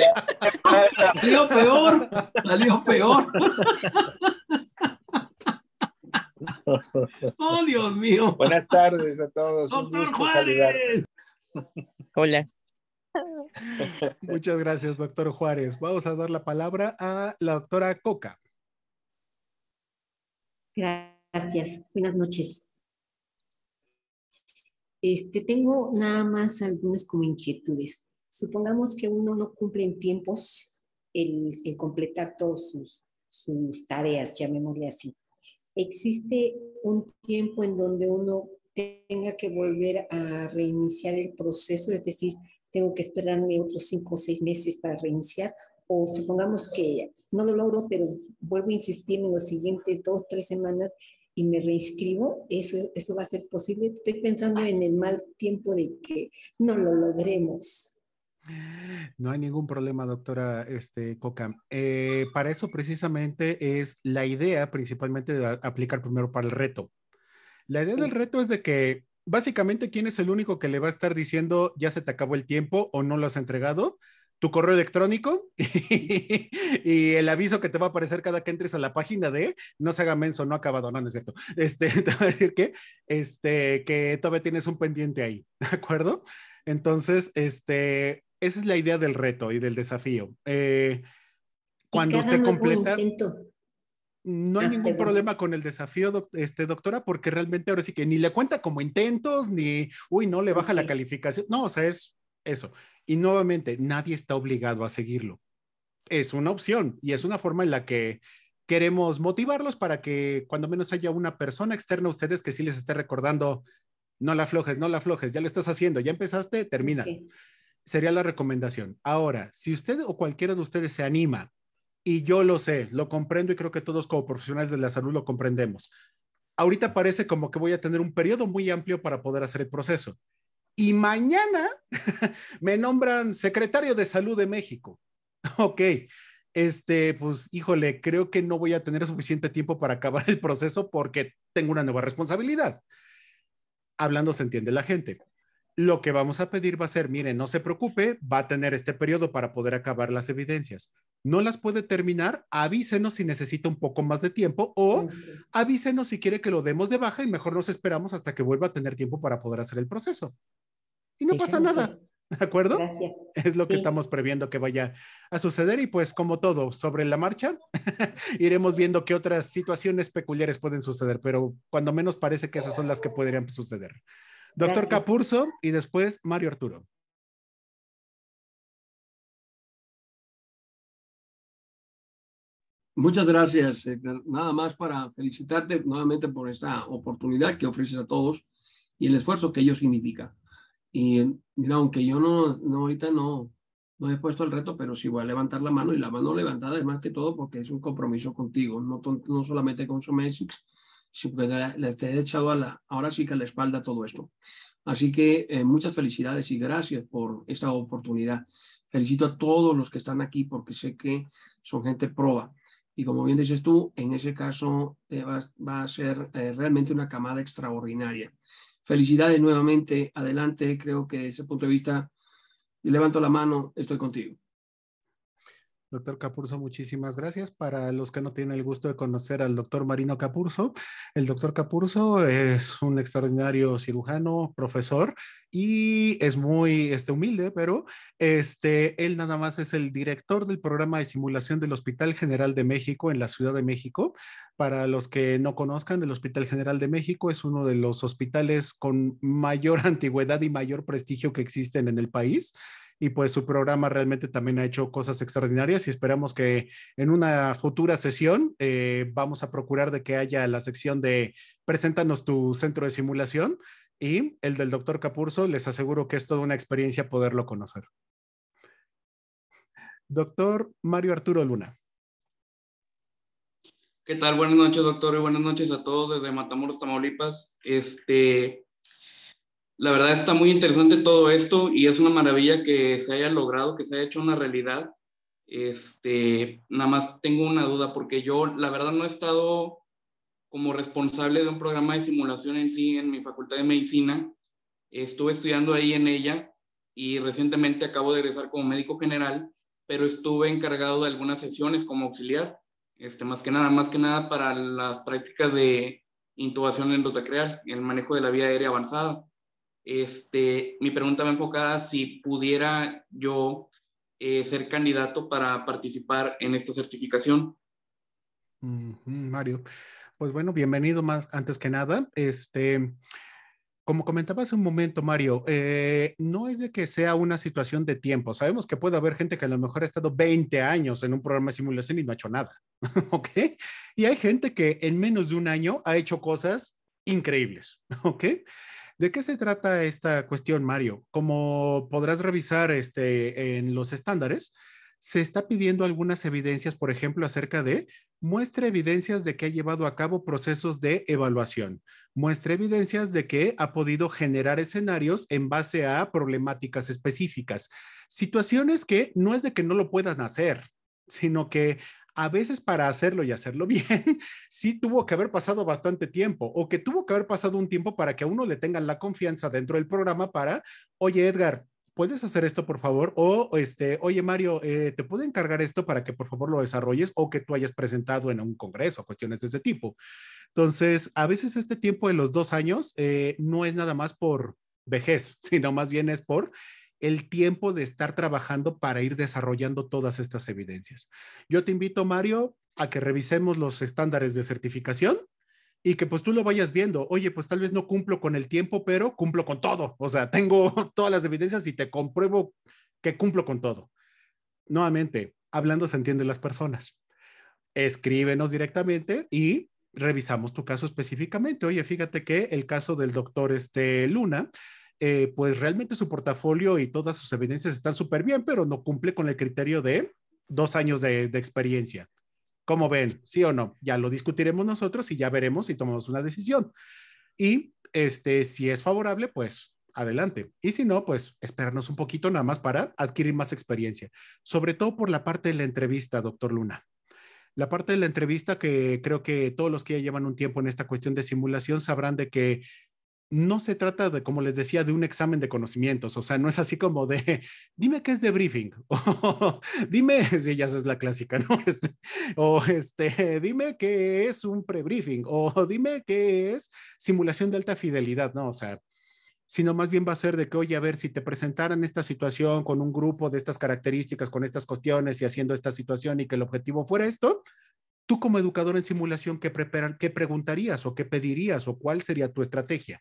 S3: Salió peor, salió peor.
S4: Oh, Dios mío. Buenas tardes a todos. gusto
S1: Hola. Muchas gracias, doctor Juárez. Vamos a dar la palabra a la doctora Coca.
S2: Gracias. Buenas noches. Este, tengo nada más algunas como inquietudes. Supongamos que uno no cumple en tiempos el, completar todas sus, sus tareas, llamémosle así. ¿Existe un tiempo en donde uno tenga que volver a reiniciar el proceso? Es decir, tengo que esperarme otros cinco o seis meses para reiniciar. O supongamos que no lo logro, pero vuelvo a insistir en los siguientes dos, tres semanas y me reescribo, eso, eso va a ser posible. Estoy pensando en el mal tiempo de que no lo logremos.
S1: No hay ningún problema, doctora este, Coca. Eh, para eso precisamente es la idea principalmente de aplicar primero para el reto. La idea del reto es de que básicamente quién es el único que le va a estar diciendo ya se te acabó el tiempo o no lo has entregado, tu correo electrónico y, el aviso que te va a aparecer cada que entres a la página de no se haga menso, no ha acabado, no, es cierto. Este, te va a decir que, este, que todavía tienes un pendiente ahí, ¿de acuerdo? Entonces, este, esa es la idea del reto y del desafío. Eh, cuando usted completa. No hay ah, ningún problema con el desafío, este, doctora, porque realmente ahora sí que ni le cuenta como intentos, ni, uy, no le baja la calificación. No, o sea, es eso. Y nuevamente, nadie está obligado a seguirlo. Es una opción y es una forma en la que queremos motivarlos para que cuando menos haya una persona externa a ustedes que sí les esté recordando, no la aflojes, no la aflojes, ya lo estás haciendo, ya empezaste, termina. Sería la recomendación. Ahora, si usted o cualquiera de ustedes se anima, y yo lo sé, lo comprendo y creo que todos como profesionales de la salud lo comprendemos. Ahorita parece como que voy a tener un periodo muy amplio para poder hacer el proceso y mañana me nombran secretario de salud de México. Ok, este, pues híjole, creo que no voy a tener suficiente tiempo para acabar el proceso porque tengo una nueva responsabilidad. Hablando se entiende la gente. Lo que vamos a pedir va a ser, mire, no se preocupe, va a tener este periodo para poder acabar las evidencias. No las puede terminar, avísenos si necesita un poco más de tiempo o avísenos si quiere que lo demos de baja y mejor nos esperamos hasta que vuelva a tener tiempo para poder hacer el proceso y no pasa nada. ¿De acuerdo? Es lo que estamos previendo que vaya a suceder y pues como todo, sobre la marcha, iremos viendo qué otras situaciones peculiares pueden suceder, pero cuando menos parece que esas son las que podrían suceder. Doctor Capurso y después Mario Arturo.
S3: Muchas gracias, Nada más para felicitarte
S4: nuevamente por esta oportunidad que ofreces a todos y el esfuerzo que ello significa. Y mira, aunque yo no, no ahorita no, no he puesto el reto, pero sí voy a levantar la mano y la mano levantada es más que todo porque es un compromiso contigo, no, no solamente con Somexix, sino que le te he echado a la, ahora sí que a la espalda todo esto. Así que eh, muchas felicidades y gracias por esta oportunidad. Felicito a todos los que están aquí porque sé que son gente proba. Y como bien dices tú, en ese caso eh, va, a ser eh, realmente una camada extraordinaria. Felicidades nuevamente, adelante, creo que desde ese punto de vista, levanto la mano, estoy contigo.
S1: Doctor Capurso, muchísimas gracias. Para los que no tienen el gusto de conocer al doctor Marino Capurso, el doctor Capurso es un extraordinario cirujano, profesor y es muy este, humilde, pero este, él nada más es el director del programa de simulación del Hospital General de México en la Ciudad de México. Para los que no conozcan, el Hospital General de México es uno de los hospitales con mayor antigüedad y mayor prestigio que existen en el país y pues su programa realmente también ha hecho cosas extraordinarias y esperamos que en una futura sesión eh, vamos a procurar de que haya la sección de preséntanos tu centro de simulación y el del doctor Capurso, les aseguro que es toda una experiencia poderlo conocer. Doctor Mario Arturo Luna.
S4: ¿Qué tal? Buenas noches, doctor, y buenas noches a todos desde Matamoros, Tamaulipas. Este, la verdad está muy interesante todo esto y es una maravilla que se haya logrado, que se haya hecho una realidad. Este, nada más tengo una duda porque yo la verdad no he estado como responsable de un programa de simulación en sí en mi facultad de medicina. Estuve estudiando ahí en ella y recientemente acabo de egresar como médico general, pero estuve encargado de algunas sesiones como auxiliar, este, más que nada, más que nada para las prácticas de intubación endotacreal, el manejo de la vía aérea avanzada. Este, mi pregunta va enfocada si pudiera yo eh, ser candidato para participar en esta certificación.
S1: Mario, pues bueno, bienvenido más antes que nada. Este, como comentaba hace un momento, Mario, eh, no es de que sea una situación de tiempo. Sabemos que puede haber gente que a lo mejor ha estado 20 años en un programa de simulación y no ha hecho nada, ¿ok? Y hay gente que en menos de un año ha hecho cosas increíbles, ¿ok? ¿De qué se trata esta cuestión, Mario? Como podrás revisar este, en los estándares, se está pidiendo algunas evidencias, por ejemplo, acerca de muestre evidencias de que ha llevado a cabo procesos de evaluación, Muestre evidencias de que ha podido generar escenarios en base a problemáticas específicas, situaciones que no es de que no lo puedan hacer, sino que a veces para hacerlo y hacerlo bien, sí tuvo que haber pasado bastante tiempo o que tuvo que haber pasado un tiempo para que a uno le tengan la confianza dentro del programa para, oye Edgar, ¿puedes hacer esto por favor? O este, oye Mario, eh, ¿te puedo encargar esto para que por favor lo desarrolles o que tú hayas presentado en un congreso, cuestiones de ese tipo? Entonces, a veces este tiempo de los dos años eh, no es nada más por vejez, sino más bien es por el tiempo de estar trabajando para ir desarrollando todas estas evidencias. Yo te invito, Mario, a que revisemos los estándares de certificación y que pues tú lo vayas viendo. Oye, pues tal vez no cumplo con el tiempo, pero cumplo con todo. O sea, tengo todas las evidencias y te compruebo que cumplo con todo. Nuevamente, hablando se entienden las personas. Escríbenos directamente y revisamos tu caso específicamente. Oye, fíjate que el caso del doctor este Luna eh, pues realmente su portafolio y todas sus evidencias están súper bien, pero no cumple con el criterio de dos años de, experiencia. ¿Cómo ven? ¿Sí o no? Ya lo discutiremos nosotros y ya veremos si tomamos una decisión. Y este, si es favorable, pues adelante. Y si no, pues esperarnos un poquito nada más para adquirir más experiencia, sobre todo por la parte de la entrevista, doctor Luna la parte de la entrevista que creo que todos los que ya llevan un tiempo en esta cuestión de simulación sabrán de que no se trata de, como les decía, de un examen de conocimientos, o sea, no es así como de, dime qué es de briefing, o dime, si ya es la clásica, ¿no? Este, o este, dime qué es un pre-briefing, o dime qué es simulación de alta fidelidad, ¿no? O sea, sino más bien va a ser de que, oye, a ver, si te presentaran esta situación con un grupo de estas características, con estas cuestiones y haciendo esta situación y que el objetivo fuera esto, tú como educador en simulación, qué preguntarías o qué pedirías o cuál sería tu estrategia?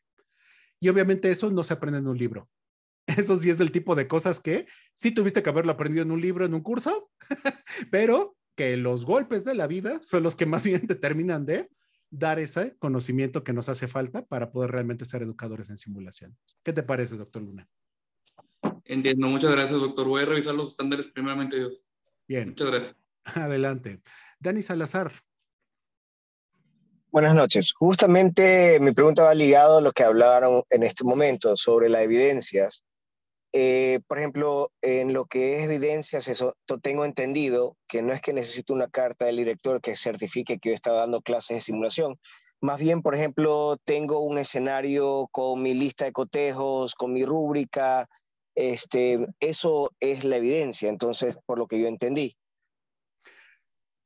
S1: Y obviamente eso no se aprende en un libro. Eso sí es el tipo de cosas que sí tuviste que haberlo aprendido en un libro, en un curso, pero que los golpes de la vida son los que más bien te terminan de dar ese conocimiento que nos hace falta para poder realmente ser educadores en simulación. ¿Qué te parece, doctor Luna?
S4: Entiendo, muchas gracias, doctor. Voy a revisar los estándares primeramente, Dios. Bien. Muchas
S1: gracias. Adelante. Dani Salazar, Buenas noches.
S4: Justamente mi pregunta va ligado a lo que hablaron en este momento sobre las evidencias. Eh, por ejemplo, en lo que es evidencias, eso tengo entendido que no es que necesito una carta del director que certifique que yo estaba dando clases de simulación. Más bien, por ejemplo, tengo un escenario con mi lista de cotejos, con mi rúbrica. Este, eso es la evidencia, entonces, por lo que yo entendí.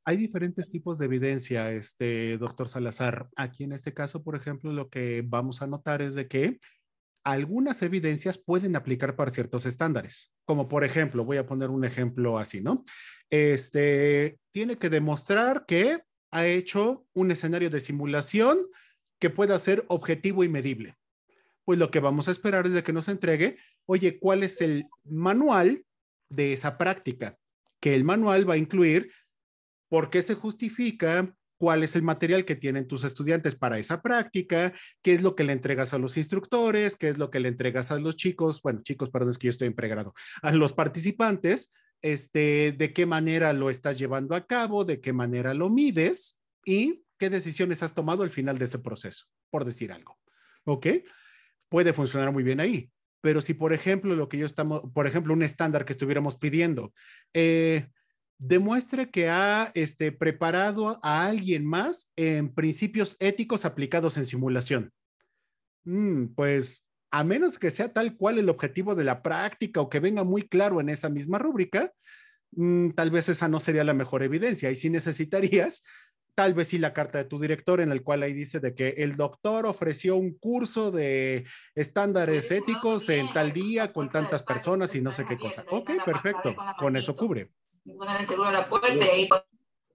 S1: Hay diferentes tipos de evidencia, este, doctor Salazar. Aquí en este caso, por ejemplo, lo que vamos a notar es de que algunas evidencias pueden aplicar para ciertos estándares, como por ejemplo, voy a poner un ejemplo así, ¿no? Este, tiene que demostrar que ha hecho un escenario de simulación que pueda ser objetivo y medible. Pues lo que vamos a esperar es de que nos entregue, oye, ¿cuál es el manual de esa práctica? Que el manual va a incluir por qué se justifica, cuál es el material que tienen tus estudiantes para esa práctica, qué es lo que le entregas a los instructores, qué es lo que le entregas a los chicos, bueno, chicos, perdón, es que yo estoy en pregrado, a los participantes, este, de qué manera lo estás llevando a cabo, de qué manera lo mides y qué decisiones has tomado al final de ese proceso, por decir algo. ¿Ok? Puede funcionar muy bien ahí. Pero si, por ejemplo, lo que yo estamos, por ejemplo, un estándar que estuviéramos pidiendo, eh, demuestre que ha este, preparado a alguien más en principios éticos aplicados en simulación. Mm, pues a menos que sea tal cual el objetivo de la práctica o que venga muy claro en esa misma rúbrica, mm, tal vez esa no sería la mejor evidencia y si necesitarías tal vez sí la carta de tu director en el cual ahí dice de que el doctor ofreció un curso de estándares éticos en tal día con tantas personas y no sé qué cosa. Ok, perfecto, con eso cubre
S3: seguro la
S4: puerta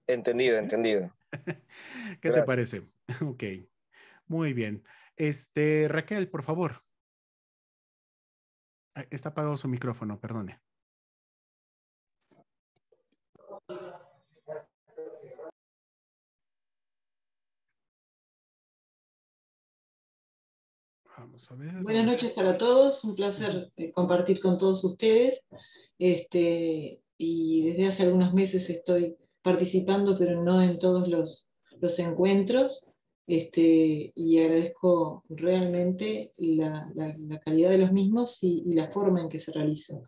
S4: Entendido, entendido.
S1: ¿Qué te parece? Ok, muy bien. Este, Raquel, por favor. Ah, está apagado su micrófono, perdone. Vamos a ver.
S3: Buenas noches para todos, un placer eh, compartir con todos ustedes. Este, y desde hace algunos meses estoy participando, pero no en todos los, los encuentros. Este, y agradezco realmente la, calidad de los mismos y, la forma en que se realizan.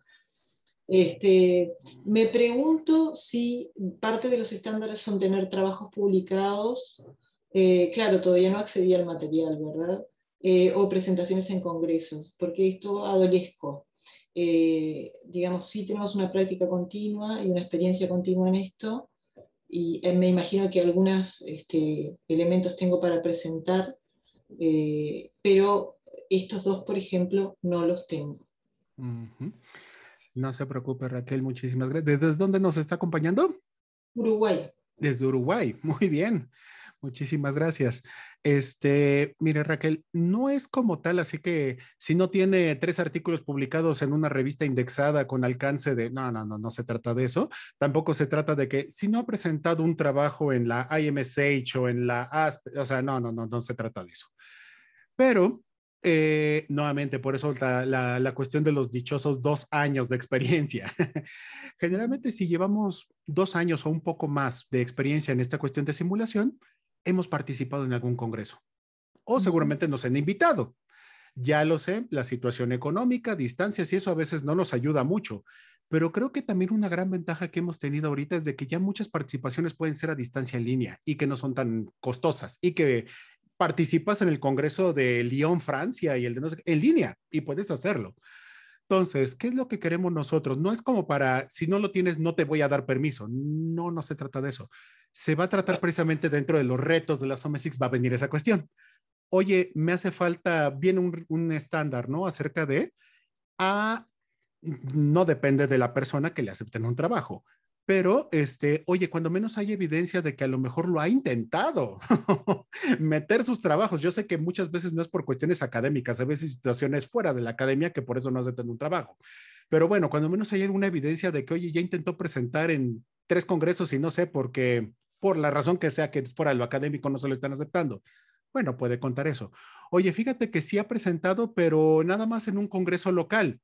S3: Este, me pregunto si parte de los estándares son tener trabajos publicados, eh, claro, todavía no accedí al material, ¿verdad? Eh, o presentaciones en congresos, porque esto adolezco, eh, digamos, sí tenemos una práctica continua y una experiencia continua en esto, y eh, me imagino que algunos este, elementos tengo para presentar, eh, pero estos dos, por ejemplo, no los tengo.
S1: No se preocupe, Raquel, muchísimas gracias. ¿Desde dónde nos está acompañando? Uruguay. Desde Uruguay, muy bien. Muchísimas gracias. Este, mire, Raquel, no es como tal, así que si no tiene tres artículos publicados en una revista indexada con alcance de, no, no, no, no se trata de eso. Tampoco se trata de que si no ha presentado un trabajo en la IMSH o en la ASP, o sea, no, no, no, no se trata de eso. Pero eh, nuevamente, por eso la, cuestión de los dichosos dos años de experiencia. Generalmente, si llevamos dos años o un poco más de experiencia en esta cuestión de simulación, hemos participado en algún congreso o seguramente nos han invitado. Ya lo sé, la situación económica, distancias y eso a veces no nos ayuda mucho, pero creo que también una gran ventaja que hemos tenido ahorita es de que ya muchas participaciones pueden ser a distancia en línea y que no son tan costosas y que participas en el Congreso de Lyon, Francia y el de no sé, en línea y puedes hacerlo. Entonces, ¿qué es lo que queremos nosotros? No es como para, si no lo tienes, no te voy a dar permiso. No, no se trata de eso. Se va a tratar precisamente dentro de los retos de la OMSIX, va a venir esa cuestión. Oye, me hace falta, viene un, un estándar, ¿no? Acerca de, a, ah, no depende de la persona que le acepten un trabajo pero este, oye, cuando menos hay evidencia de que a lo mejor lo ha intentado meter sus trabajos. Yo sé que muchas veces no es por cuestiones académicas, a veces situaciones fuera de la academia que por eso no aceptan un trabajo. Pero bueno, cuando menos hay alguna evidencia de que, oye, ya intentó presentar en tres congresos y no sé por qué, por la razón que sea que fuera de lo académico no se lo están aceptando. Bueno, puede contar eso. Oye, fíjate que sí ha presentado, pero nada más en un congreso local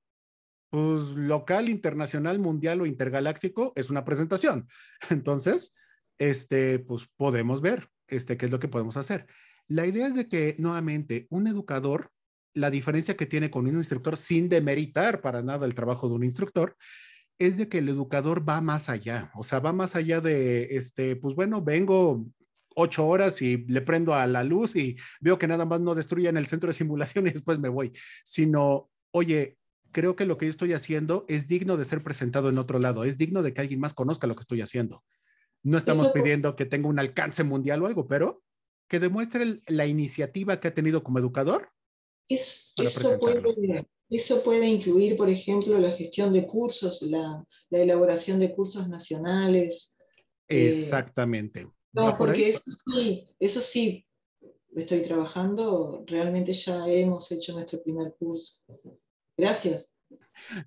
S1: pues local, internacional, mundial o intergaláctico es una presentación. Entonces, este, pues podemos ver este, qué es lo que podemos hacer. La idea es de que, nuevamente, un educador, la diferencia que tiene con un instructor, sin demeritar para nada el trabajo de un instructor, es de que el educador va más allá, o sea, va más allá de, este, pues bueno, vengo ocho horas y le prendo a la luz y veo que nada más no en el centro de simulación y después me voy, sino, oye, creo que lo que yo estoy haciendo es digno de ser presentado en otro lado, es digno de que alguien más conozca lo que estoy haciendo. No estamos pidiendo que tenga un alcance mundial o algo, pero que demuestre la iniciativa que ha tenido como educador
S3: eso, puede, eso, puede, incluir, por ejemplo, la gestión de cursos, la, elaboración de cursos nacionales.
S1: Eh, Exactamente. no, porque eso
S3: sí, eso sí, estoy trabajando, realmente ya hemos hecho nuestro primer curso. Gracias.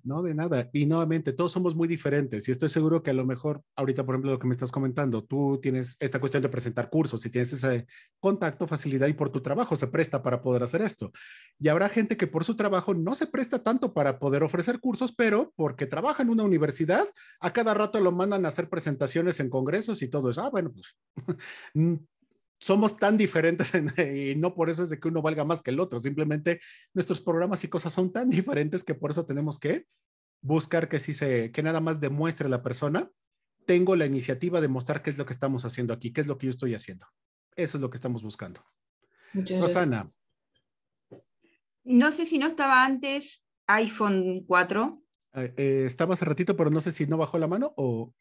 S1: No, de nada. Y nuevamente, todos somos muy diferentes y estoy seguro que a lo mejor ahorita, por ejemplo, lo que me estás comentando, tú tienes esta cuestión de presentar cursos y tienes ese contacto, facilidad y por tu trabajo se presta para poder hacer esto. Y habrá gente que por su trabajo no se presta tanto para poder ofrecer cursos, pero porque trabaja en una universidad, a cada rato lo mandan a hacer presentaciones en congresos y todo eso. Ah, bueno, pues mm, somos tan diferentes eh, y no por eso es de que uno valga más que el otro, simplemente nuestros programas y cosas son tan diferentes que por eso tenemos que buscar que sí se, que nada más demuestre la persona, tengo la iniciativa de mostrar qué es lo que estamos haciendo aquí, qué es lo que yo estoy haciendo. Eso es lo que estamos buscando.
S5: Rosana. No sé si no estaba antes iPhone 4.
S1: Ah, eh, estaba hace ratito, pero no sé si no bajó la mano o...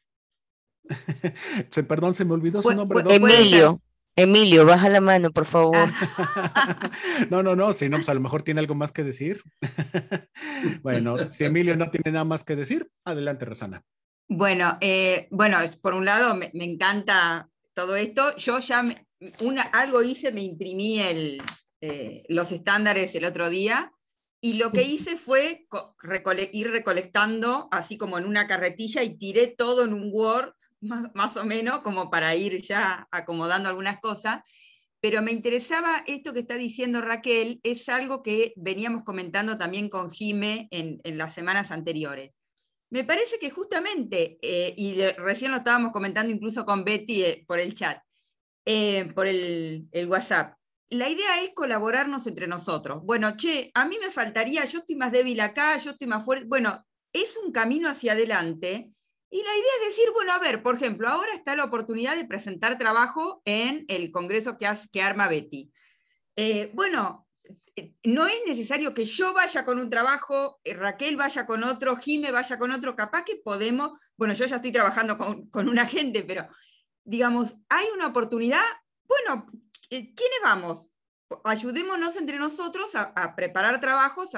S1: Perdón, se me olvidó su nombre. Emilio. Emilio, baja la mano, por favor. Ah. no, no, no, si no, pues a lo mejor tiene algo más que decir. bueno, si Emilio no tiene nada más que decir, adelante, Rosana.
S5: Bueno, eh, bueno, por un lado me, encanta todo esto. Yo ya una, algo hice, me imprimí eh, los estándares el otro día y lo que hice fue ir recolectando así como en una carretilla y tiré todo en un Word más, o menos, como para ir ya acomodando algunas cosas. Pero me interesaba esto que está diciendo Raquel, es algo que veníamos comentando también con Jime en, las semanas anteriores. Me parece que justamente, eh, y recién lo estábamos comentando incluso con Betty eh, por el chat, eh, por el, el, WhatsApp, la idea es colaborarnos entre nosotros. Bueno, che, a mí me faltaría, yo estoy más débil acá, yo estoy más fuerte. Bueno, es un camino hacia adelante y la idea es decir, bueno, a ver, por ejemplo, ahora está la oportunidad de presentar trabajo en el Congreso que, que arma Betty. Eh, bueno, eh, no es necesario que yo vaya con un trabajo, eh, Raquel vaya con otro, Jime vaya con otro, capaz que podemos, bueno, yo ya estoy trabajando con, una gente, pero digamos, hay una oportunidad, bueno, ¿quiénes vamos? Ayudémonos entre nosotros a, preparar trabajos,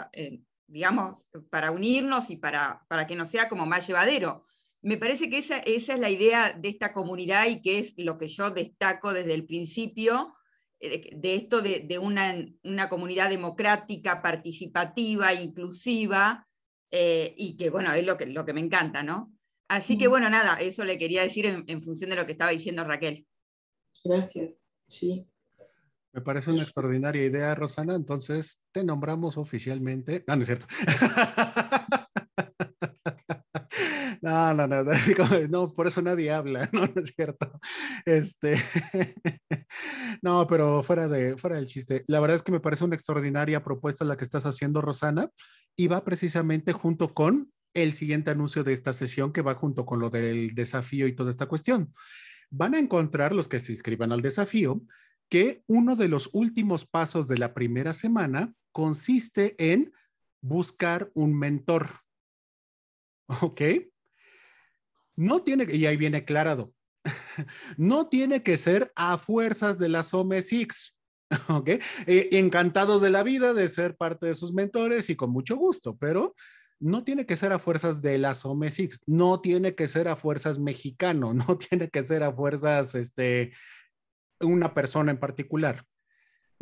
S5: digamos, para unirnos y para, para que no sea como más llevadero. Me parece que esa, es la idea de esta comunidad y que es lo que yo destaco desde el principio, eh, de esto de, una, comunidad democrática, participativa, inclusiva, eh, y que bueno, es lo que, me encanta, ¿no? Así que bueno, nada, eso le quería decir en, función de lo que estaba diciendo Raquel. Gracias,
S1: sí. Me parece una extraordinaria idea, Rosana. Entonces, te nombramos oficialmente. Ah, no es cierto. No, no, no, no, por eso nadie habla, no, es cierto. Este, no, pero fuera, de, fuera del chiste, la verdad es que me parece una extraordinaria propuesta la que estás haciendo, Rosana, y va precisamente junto con el siguiente anuncio de esta sesión que va junto con lo del desafío y toda esta cuestión. Van a encontrar los que se inscriban al desafío que uno de los últimos pasos de la primera semana consiste en buscar un mentor. ¿Ok? No tiene, y ahí viene aclarado, no tiene que ser a fuerzas de las OME eh, encantados de la vida de ser parte de sus mentores y con mucho gusto, pero no tiene que ser a fuerzas de las OMESIX, no tiene que ser a fuerzas mexicano, no tiene que ser a fuerzas, este, una persona en particular.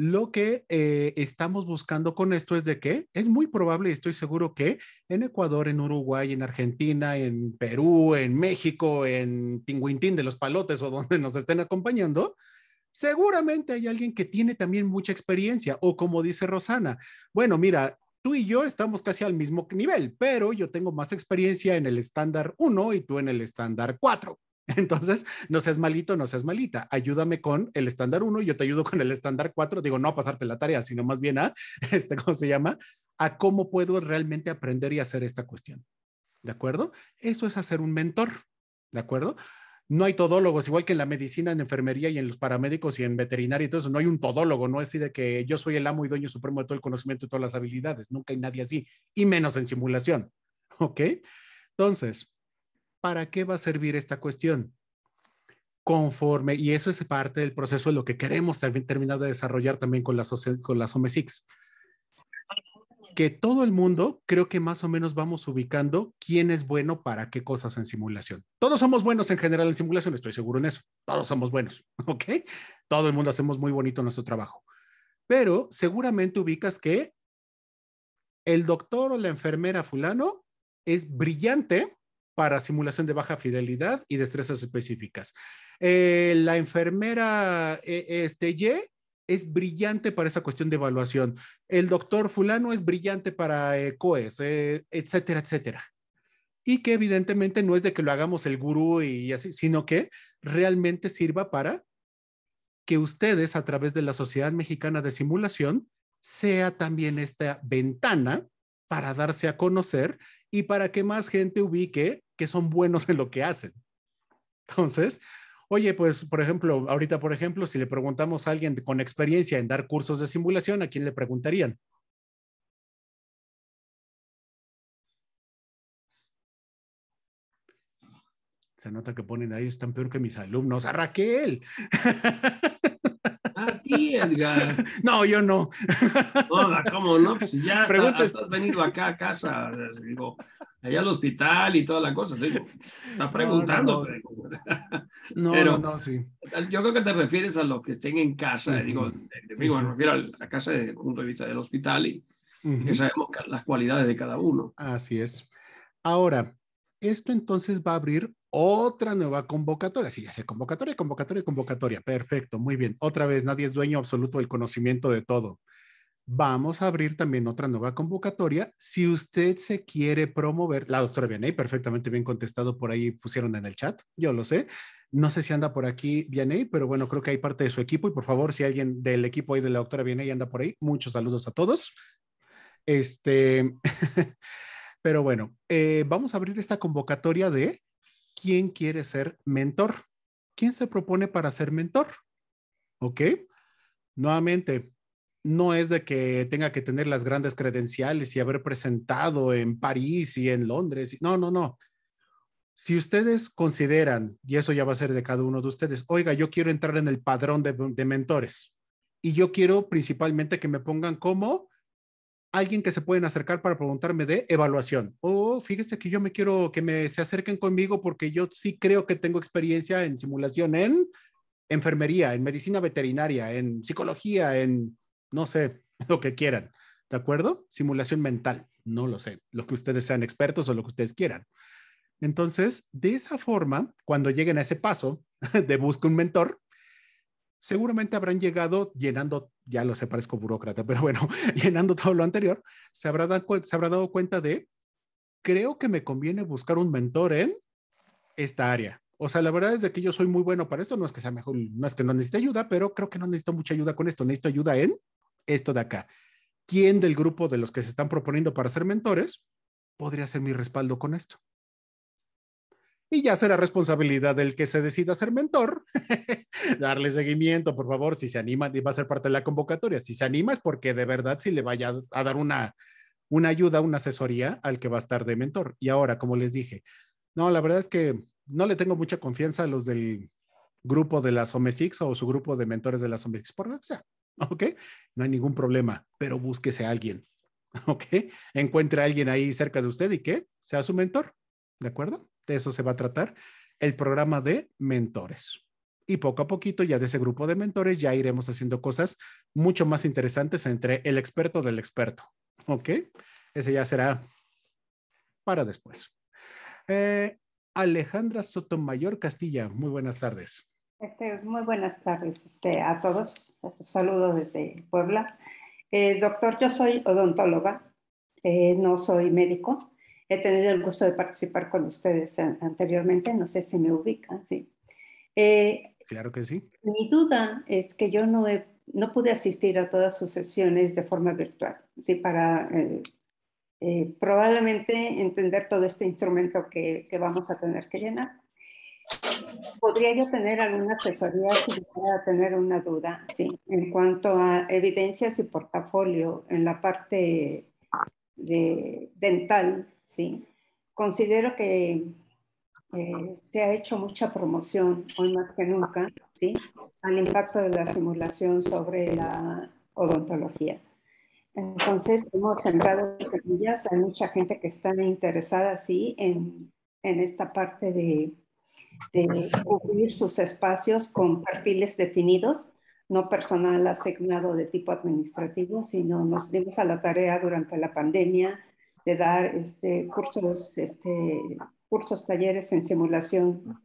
S1: Lo que eh, estamos buscando con esto es de que es muy probable, estoy seguro que en Ecuador, en Uruguay, en Argentina, en Perú, en México, en Tinguintín de los Palotes o donde nos estén acompañando, seguramente hay alguien que tiene también mucha experiencia o como dice Rosana, bueno, mira, tú y yo estamos casi al mismo nivel, pero yo tengo más experiencia en el estándar 1 y tú en el estándar 4. Entonces, no seas malito, no seas malita. Ayúdame con el estándar 1, yo te ayudo con el estándar 4. Digo, no a pasarte la tarea, sino más bien a, este, ¿cómo se llama? A cómo puedo realmente aprender y hacer esta cuestión. ¿De acuerdo? Eso es hacer un mentor. ¿De acuerdo? no hay todólogos, igual que en la medicina, en enfermería y en los paramédicos y en veterinaria y todo eso, no hay un todólogo, no es así de que yo soy el amo y dueño supremo de todo el conocimiento y todas las habilidades, nunca hay nadie así, y menos en simulación, ¿ok? Entonces, ¿para qué va a servir esta cuestión? Conforme, y eso es parte del proceso de lo que queremos terminar de desarrollar también con las, con las que todo el mundo creo que más o menos vamos ubicando quién es bueno para qué cosas en simulación. Todos somos buenos en general en simulación, estoy seguro en eso. Todos somos buenos, ¿ok? Todo el mundo hacemos muy bonito nuestro trabajo. Pero seguramente ubicas que el doctor o la enfermera fulano es brillante para simulación de baja fidelidad y destrezas específicas. Eh, la enfermera eh, este, Y es brillante para esa cuestión de evaluación. El doctor fulano es brillante para eh, COES, etcétera, etcétera. Y que evidentemente no es de que lo hagamos el gurú y así, sino que realmente sirva para que ustedes a través de la Sociedad Mexicana de Simulación sea también esta ventana para darse a conocer y para que más gente ubique que son buenos en lo que hacen. Entonces, oye, pues, por ejemplo, ahorita, por ejemplo, si le preguntamos a alguien con experiencia en dar cursos de simulación, ¿a quién le preguntarían? Se nota que ponen ahí, están peor que mis alumnos. ¡A Raquel! Edgar. No, yo no.
S4: ¿cómo no? Pues ya has venido acá a casa, digo, allá al hospital y todas las cosas. estás
S1: preguntando. No, no, sí.
S4: Yo creo que te refieres a los que estén en casa, eh, digo, me refiero a
S1: la casa desde el punto de vista del hospital y que sabemos las cualidades de cada uno. Así es. Ahora, esto entonces va a abrir otra nueva convocatoria. Sí, ya sé, convocatoria, convocatoria, convocatoria. Perfecto, muy bien. Otra vez, nadie es dueño absoluto del conocimiento de todo. Vamos a abrir también otra nueva convocatoria. Si usted se quiere promover, la doctora Vianey, perfectamente bien contestado por ahí, pusieron en el chat, yo lo sé. No sé si anda por aquí Vianey, pero bueno, creo que hay parte de su equipo y por favor, si alguien del equipo ahí de la doctora Vianey anda por ahí, muchos saludos a todos. Este, pero bueno, eh, vamos a abrir esta convocatoria de quién quiere ser mentor. ¿Quién se propone para ser mentor? ¿Ok? Nuevamente, no es de que tenga que tener las grandes credenciales y haber presentado en París y en Londres. No, no, no. Si ustedes consideran, y eso ya va a ser de cada uno de ustedes, oiga, yo quiero entrar en el padrón de, mentores y yo quiero principalmente que me pongan como alguien que se pueden acercar para preguntarme de evaluación. O oh, fíjese que yo me quiero que me se acerquen conmigo porque yo sí creo que tengo experiencia en simulación en enfermería, en medicina veterinaria, en psicología, en no sé, lo que quieran. ¿De acuerdo? Simulación mental, no lo sé, lo que ustedes sean expertos o lo que ustedes quieran. Entonces, de esa forma, cuando lleguen a ese paso de busca un mentor, seguramente habrán llegado llenando, ya lo sé, parezco burócrata, pero bueno, llenando todo lo anterior, se habrá, dado, se habrá dado cuenta de, creo que me conviene buscar un mentor en esta área. O sea, la verdad es de que yo soy muy bueno para esto, no es que sea mejor, no es que no necesite ayuda, pero creo que no necesito mucha ayuda con esto, necesito ayuda en esto de acá. ¿Quién del grupo de los que se están proponiendo para ser mentores podría ser mi respaldo con esto? y ya será responsabilidad del que se decida ser mentor, darle seguimiento, por favor, si se anima, va a ser parte de la convocatoria, si se anima es porque de verdad si le vaya a dar una, una ayuda, una asesoría al que va a estar de mentor. Y ahora, como les dije, no, la verdad es que no le tengo mucha confianza a los del grupo de las OMESIX o su grupo de mentores de las OMESIX, por lo que sea, ¿ok? No hay ningún problema, pero búsquese a alguien, ¿ok? Encuentre a alguien ahí cerca de usted y que sea su mentor, ¿de acuerdo? eso se va a tratar el programa de mentores. Y poco a poquito ya de ese grupo de mentores ya iremos haciendo cosas mucho más interesantes entre el experto del experto. ¿Ok? Ese ya será para después. Eh, Alejandra Sotomayor Castilla, muy buenas tardes.
S6: Este, muy buenas tardes este, a todos. Saludos desde Puebla. Eh, doctor, yo soy odontóloga, eh, no soy médico he tenido el gusto de participar con ustedes anteriormente, no sé si me ubican, sí. Eh,
S1: claro que sí.
S6: Mi duda es que yo no, he, no pude asistir a todas sus sesiones de forma virtual, sí, para eh, eh, probablemente entender todo este instrumento que, que, vamos a tener que llenar. ¿Podría yo tener alguna asesoría si quisiera tener una duda sí, en cuanto a evidencias y portafolio en la parte de dental ¿sí? Considero que eh, se ha hecho mucha promoción, hoy más que nunca, ¿sí? al impacto de la simulación sobre la odontología. Entonces, hemos sentado semillas, hay mucha gente que está interesada, sí, en, en esta parte de, de cubrir sus espacios con perfiles definidos, no personal asignado de tipo administrativo, sino nos dimos a la tarea durante la pandemia de dar este, cursos, este, cursos, talleres en simulación.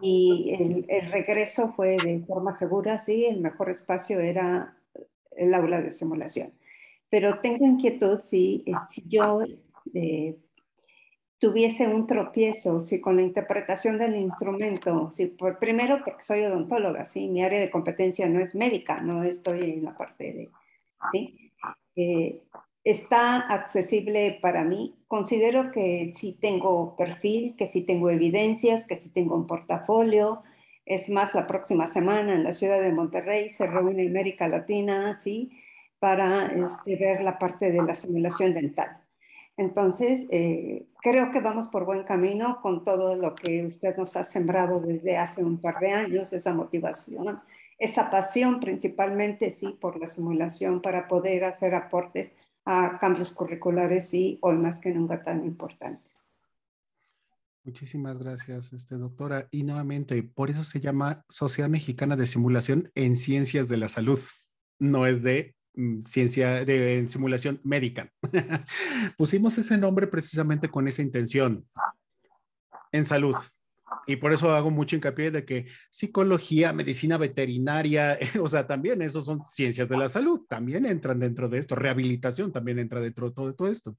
S6: Y el, regreso fue de forma segura, sí, el mejor espacio era el aula de simulación. Pero tengo inquietud si, si yo eh, tuviese un tropiezo, si con la interpretación del instrumento, sí por primero porque soy odontóloga, sí, mi área de competencia no es médica, no estoy en la parte de, sí, eh, está accesible para mí. Considero que si sí tengo perfil, que si sí tengo evidencias, que si sí tengo un portafolio. Es más, la próxima semana en la ciudad de Monterrey se reúne América Latina, ¿sí? Para este, ver la parte de la simulación dental. Entonces, eh, creo que vamos por buen camino con todo lo que usted nos ha sembrado desde hace un par de años, esa motivación, esa pasión principalmente, sí, por la simulación para poder hacer aportes a cambios curriculares y hoy más que nunca tan importantes.
S1: Muchísimas gracias, este, doctora. Y nuevamente, por eso se llama Sociedad Mexicana de Simulación en Ciencias de la Salud. No es de mm, ciencia de simulación médica. Pusimos ese nombre precisamente con esa intención. En salud, y por eso hago mucho hincapié de que psicología, medicina veterinaria, o sea, también eso son ciencias de la salud, también entran dentro de esto, rehabilitación también entra dentro de todo, esto.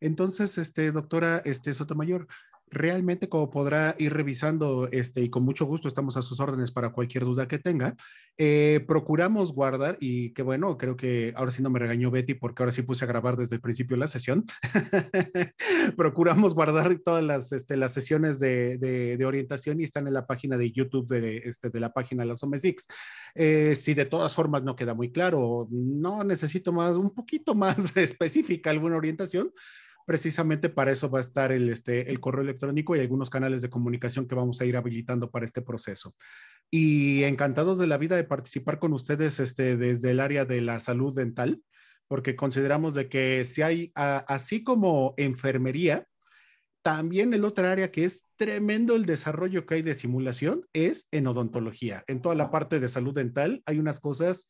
S1: Entonces, este, doctora este, Sotomayor, realmente como podrá ir revisando este y con mucho gusto estamos a sus órdenes para cualquier duda que tenga. Eh, procuramos guardar y que bueno, creo que ahora sí no me regañó Betty porque ahora sí puse a grabar desde el principio la sesión. procuramos guardar todas las, este, las sesiones de, de, orientación y están en la página de YouTube de, este, de la página Las Omesix. Eh, si de todas formas no queda muy claro, no necesito más, un poquito más específica alguna orientación, Precisamente para eso va a estar el, este, el correo electrónico y algunos canales de comunicación que vamos a ir habilitando para este proceso. Y encantados de la vida de participar con ustedes este, desde el área de la salud dental, porque consideramos de que si hay, así como enfermería, también el otro área que es tremendo el desarrollo que hay de simulación es en odontología. En toda la parte de salud dental hay unas cosas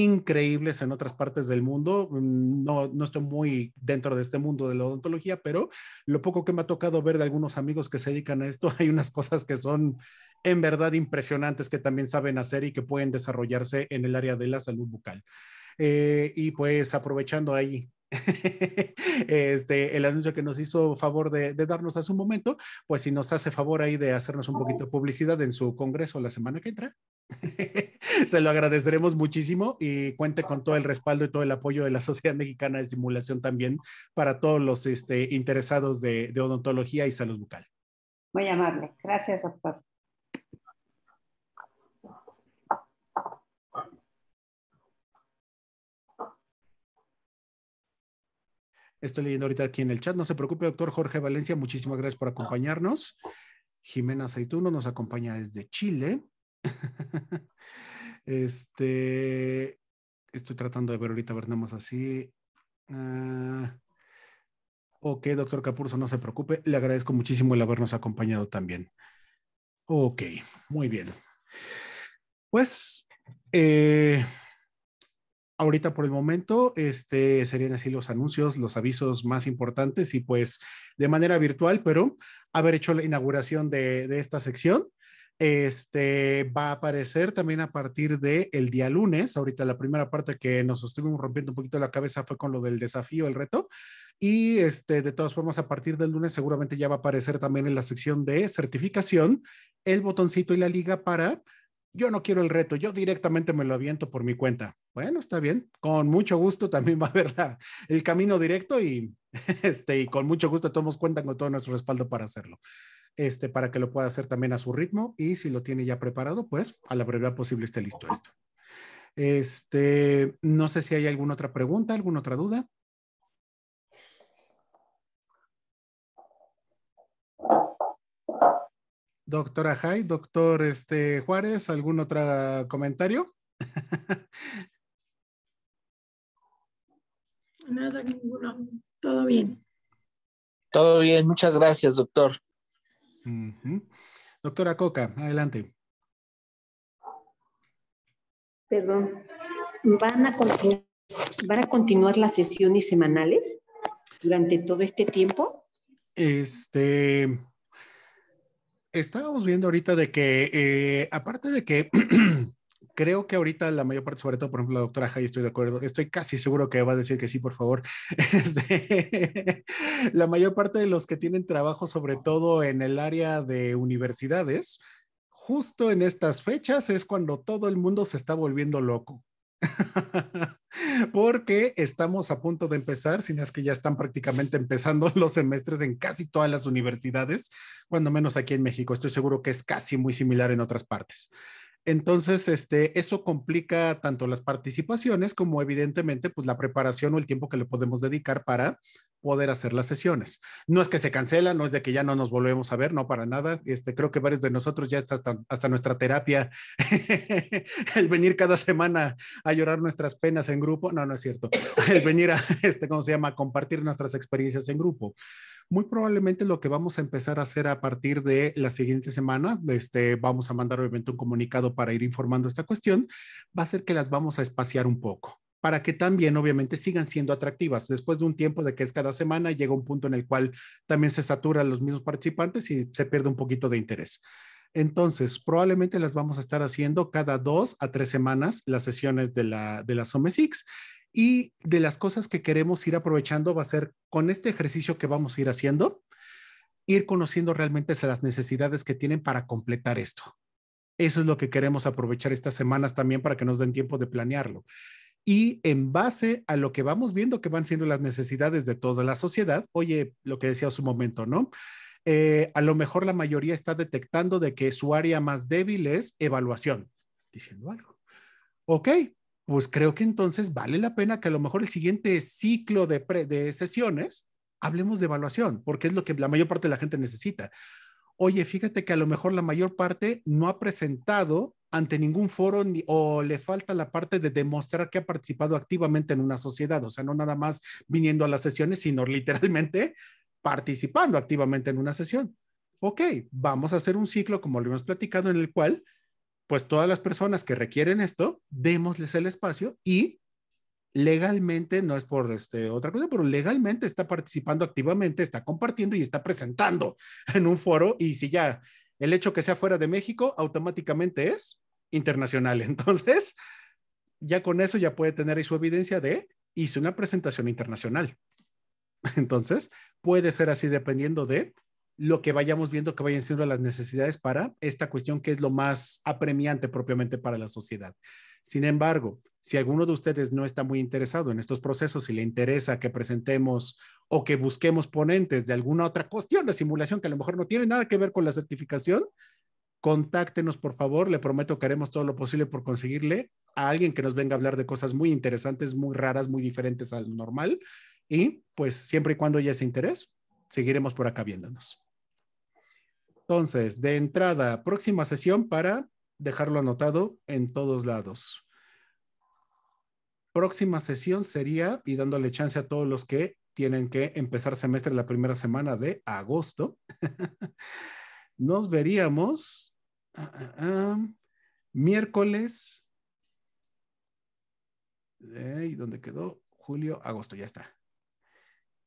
S1: increíbles en otras partes del mundo. Mm, no, no estoy muy dentro de este mundo de la odontología, pero lo poco que me ha tocado ver de algunos amigos que se dedican a esto, hay unas cosas que son en verdad impresionantes que también saben hacer y que pueden desarrollarse en el área de la salud bucal. Eh, y pues aprovechando ahí este, el anuncio que nos hizo favor de, de, darnos hace un momento, pues si nos hace favor ahí de hacernos un poquito de publicidad en su congreso la semana que entra. se lo agradeceremos muchísimo y cuente con todo el respaldo y todo el apoyo de la Sociedad Mexicana de Simulación también para todos los este, interesados de, odontología y salud bucal.
S6: Muy amable. Gracias, doctor.
S1: Estoy leyendo ahorita aquí en el chat. No se preocupe, doctor Jorge Valencia. Muchísimas gracias por acompañarnos. Jimena Zaituno nos acompaña desde Chile. Este, estoy tratando de ver ahorita, ver así. Ah, ok, doctor Capurso, no se preocupe. Le agradezco muchísimo el habernos acompañado también. Ok, muy bien. Pues, eh, ahorita por el momento, este, serían así los anuncios, los avisos más importantes y pues de manera virtual, pero haber hecho la inauguración de esta sección este va a aparecer también a partir de el día lunes. Ahorita la primera parte que nos estuvimos rompiendo un poquito la cabeza fue con lo del desafío, el reto. Y este, de todas formas, a partir del lunes seguramente ya va a aparecer también en la sección de certificación el botoncito y la liga para yo no quiero el reto, yo directamente me lo aviento por mi cuenta. Bueno, está bien, con mucho gusto también va a haber el camino directo y, este, y con mucho gusto todos cuentan con todo nuestro respaldo para hacerlo este, para que lo pueda hacer también a su ritmo y si lo tiene ya preparado, pues a la brevedad posible esté listo esto. Este, no sé si hay alguna otra pregunta, alguna otra duda. Doctora Jai, doctor este, Juárez, ¿algún otro comentario?
S2: Nada, ninguno.
S1: Todo bien. Todo bien, muchas gracias, doctor. Doctora Coca, adelante.
S2: Perdón, ¿van a, continuar las sesiones semanales durante todo este tiempo?
S1: Este, estábamos viendo ahorita de que, eh, aparte de que creo que ahorita la mayor parte, sobre todo, por ejemplo, la doctora Jai, estoy de acuerdo, estoy casi seguro que va a decir que sí, por favor. Este, la mayor parte de los que tienen trabajo, sobre todo en el área de universidades, justo en estas fechas es cuando todo el mundo se está volviendo loco. Porque estamos a punto de empezar, si no es que ya están prácticamente empezando los semestres en casi todas las universidades, cuando menos aquí en México. Estoy seguro que es casi muy similar en otras partes. Entonces, este, eso complica tanto las participaciones como evidentemente pues la preparación o el tiempo que le podemos dedicar para poder hacer las sesiones. No es que se cancela, no es de que ya no nos volvemos a ver, no para nada. Este, creo que varios de nosotros ya está hasta, nuestra terapia, el venir cada semana a llorar nuestras penas en grupo, no, no es cierto, el venir a, este, ¿cómo se llama?, a compartir nuestras experiencias en grupo. Muy probablemente lo que vamos a empezar a hacer a partir de la siguiente semana, este, vamos a mandar obviamente un comunicado para ir informando esta cuestión, va a ser que las vamos a espaciar un poco para que también obviamente sigan siendo atractivas. Después de un tiempo de que es cada semana, llega un punto en el cual también se saturan los mismos participantes y se pierde un poquito de interés. Entonces, probablemente las vamos a estar haciendo cada dos a tres semanas las sesiones de la, de la Six. Y de las cosas que queremos ir aprovechando va a ser con este ejercicio que vamos a ir haciendo, ir conociendo realmente las necesidades que tienen para completar esto. Eso es lo que queremos aprovechar estas semanas también para que nos den tiempo de planearlo y en base a lo que vamos viendo que van siendo las necesidades de toda la sociedad, oye, lo que decía hace un momento, ¿no? Eh, a lo mejor la mayoría está detectando de que su área más débil es evaluación, diciendo algo. Ok, pues creo que entonces vale la pena que a lo mejor el siguiente ciclo de, de sesiones hablemos de evaluación, porque es lo que la mayor parte de la gente necesita. Oye, fíjate que a lo mejor la mayor parte no ha presentado ante ningún foro o le falta la parte de demostrar que ha participado activamente en una sociedad, o sea, no nada más viniendo a las sesiones, sino literalmente participando activamente en una sesión. Ok, vamos a hacer un ciclo como lo hemos platicado en el cual, pues todas las personas que requieren esto, démosles el espacio y legalmente, no es por este, otra cosa, pero legalmente está participando activamente, está compartiendo y está presentando en un foro y si ya el hecho que sea fuera de México automáticamente es internacional. Entonces, ya con eso ya puede tener ahí su evidencia de hice una presentación internacional. Entonces, puede ser así dependiendo de lo que vayamos viendo que vayan siendo las necesidades para esta cuestión que es lo más apremiante propiamente para la sociedad. Sin embargo, si alguno de ustedes no está muy interesado en estos procesos y le interesa que presentemos o que busquemos ponentes de alguna otra cuestión de simulación que a lo mejor no tiene nada que ver con la certificación, contáctenos por favor, le prometo que haremos todo lo posible por conseguirle a alguien que nos venga a hablar de cosas muy interesantes, muy raras, muy diferentes al normal. Y pues siempre y cuando haya ese interés, seguiremos por acá viéndonos. Entonces, de entrada, próxima sesión para dejarlo anotado en todos lados. Próxima sesión sería, y dándole chance a todos los que tienen que empezar semestre la primera semana de agosto, nos veríamos Ah, ah, ah. Miércoles. ¿Y dónde quedó? Julio, agosto, ya está.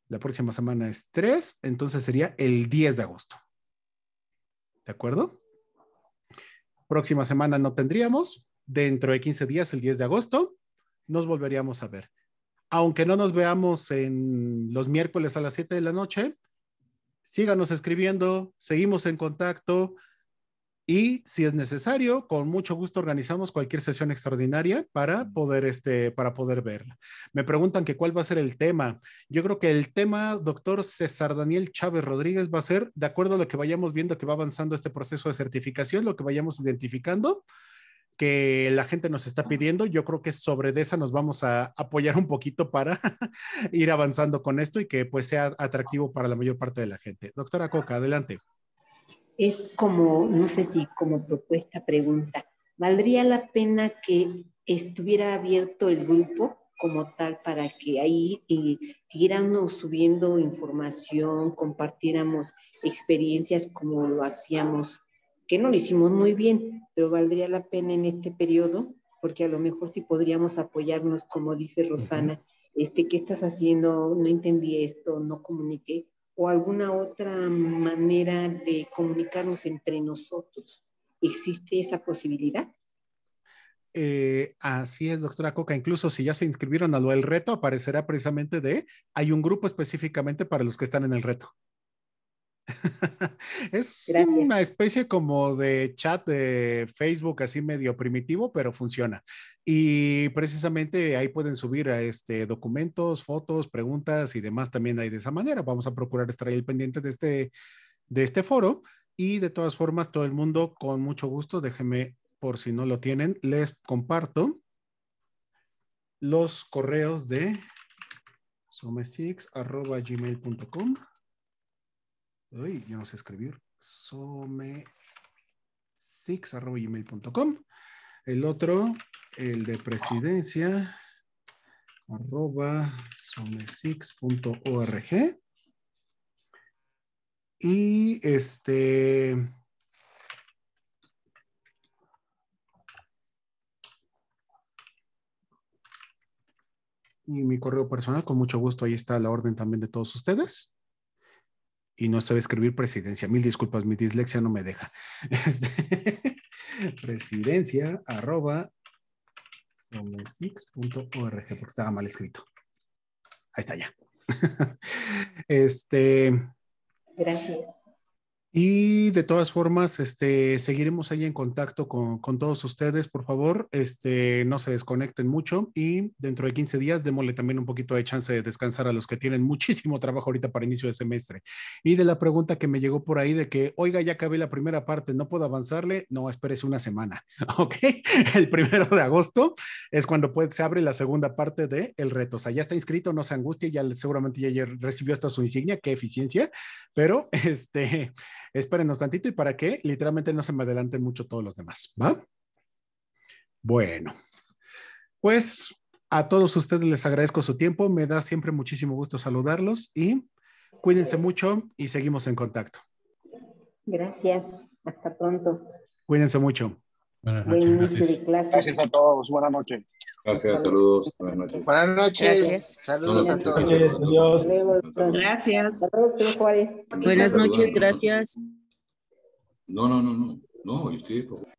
S1: La próxima semana es 3, entonces sería el 10 de agosto. ¿De acuerdo? Próxima semana no tendríamos. Dentro de 15 días, el 10 de agosto, nos volveríamos a ver. Aunque no nos veamos en los miércoles a las 7 de la noche, síganos escribiendo, seguimos en contacto. Y si es necesario, con mucho gusto organizamos cualquier sesión extraordinaria para poder, este, para poder verla. Me preguntan que cuál va a ser el tema. Yo creo que el tema, doctor César Daniel Chávez Rodríguez, va a ser, de acuerdo a lo que vayamos viendo que va avanzando este proceso de certificación, lo que vayamos identificando que la gente nos está pidiendo, yo creo que sobre de esa nos vamos a apoyar un poquito para ir avanzando con esto y que pues sea atractivo para la mayor parte de la gente. Doctora Coca, adelante
S2: es como, no sé si como propuesta, pregunta, ¿valdría la pena que estuviera abierto el grupo como tal para que ahí eh, siguiéramos subiendo información, compartiéramos experiencias como lo hacíamos, que no lo hicimos muy bien, pero valdría la pena en este periodo, porque a lo mejor sí podríamos apoyarnos, como dice Rosana, este, ¿qué estás haciendo? No entendí esto, no comuniqué o alguna otra manera de comunicarnos entre nosotros. ¿Existe esa posibilidad?
S1: Eh, así es, doctora Coca. Incluso si ya se inscribieron a lo del reto, aparecerá precisamente de, hay un grupo específicamente para los que están en el reto. es una especie como de chat de Facebook así medio primitivo, pero funciona. Y precisamente ahí pueden subir a este documentos, fotos, preguntas y demás también hay de esa manera. Vamos a procurar estar ahí pendiente de este de este foro y de todas formas todo el mundo con mucho gusto, déjenme por si no lo tienen, les comparto los correos de some Uy, ya no sé escribir. some com El otro, el de presidencia, arroba some Y este. Y mi correo personal, con mucho gusto, ahí está la orden también de todos ustedes y no sabe escribir presidencia. Mil disculpas, mi dislexia no me deja. Este, presidencia arroba org porque estaba mal escrito. Ahí está ya. Este. Gracias. Y de todas formas, este, seguiremos ahí en contacto con, con, todos ustedes, por favor, este, no se desconecten mucho y dentro de 15 días démosle también un poquito de chance de descansar a los que tienen muchísimo trabajo ahorita para inicio de semestre. Y de la pregunta que me llegó por ahí de que, oiga, ya acabé la primera parte, ¿no puedo avanzarle? No, espérese una semana, ¿ok? El primero de agosto es cuando se abre la segunda parte del el reto. O sea, ya está inscrito, no se angustie, ya seguramente ya recibió hasta su insignia, qué eficiencia, pero este espérenos tantito y para que literalmente no se me adelanten mucho todos los demás, ¿va? Bueno, pues a todos ustedes les agradezco su tiempo, me da siempre muchísimo gusto saludarlos y cuídense mucho y seguimos en contacto.
S2: Gracias, hasta pronto.
S1: Cuídense mucho. Buenas noches.
S2: Gracias. a
S1: todos, buenas noches. Gracias, saludos. Buenas noches. Buenas
S2: noches. Gracias. Saludos a todos. Gracias. Buenas noches,
S3: gracias. No, no, no, no. No, yo usted,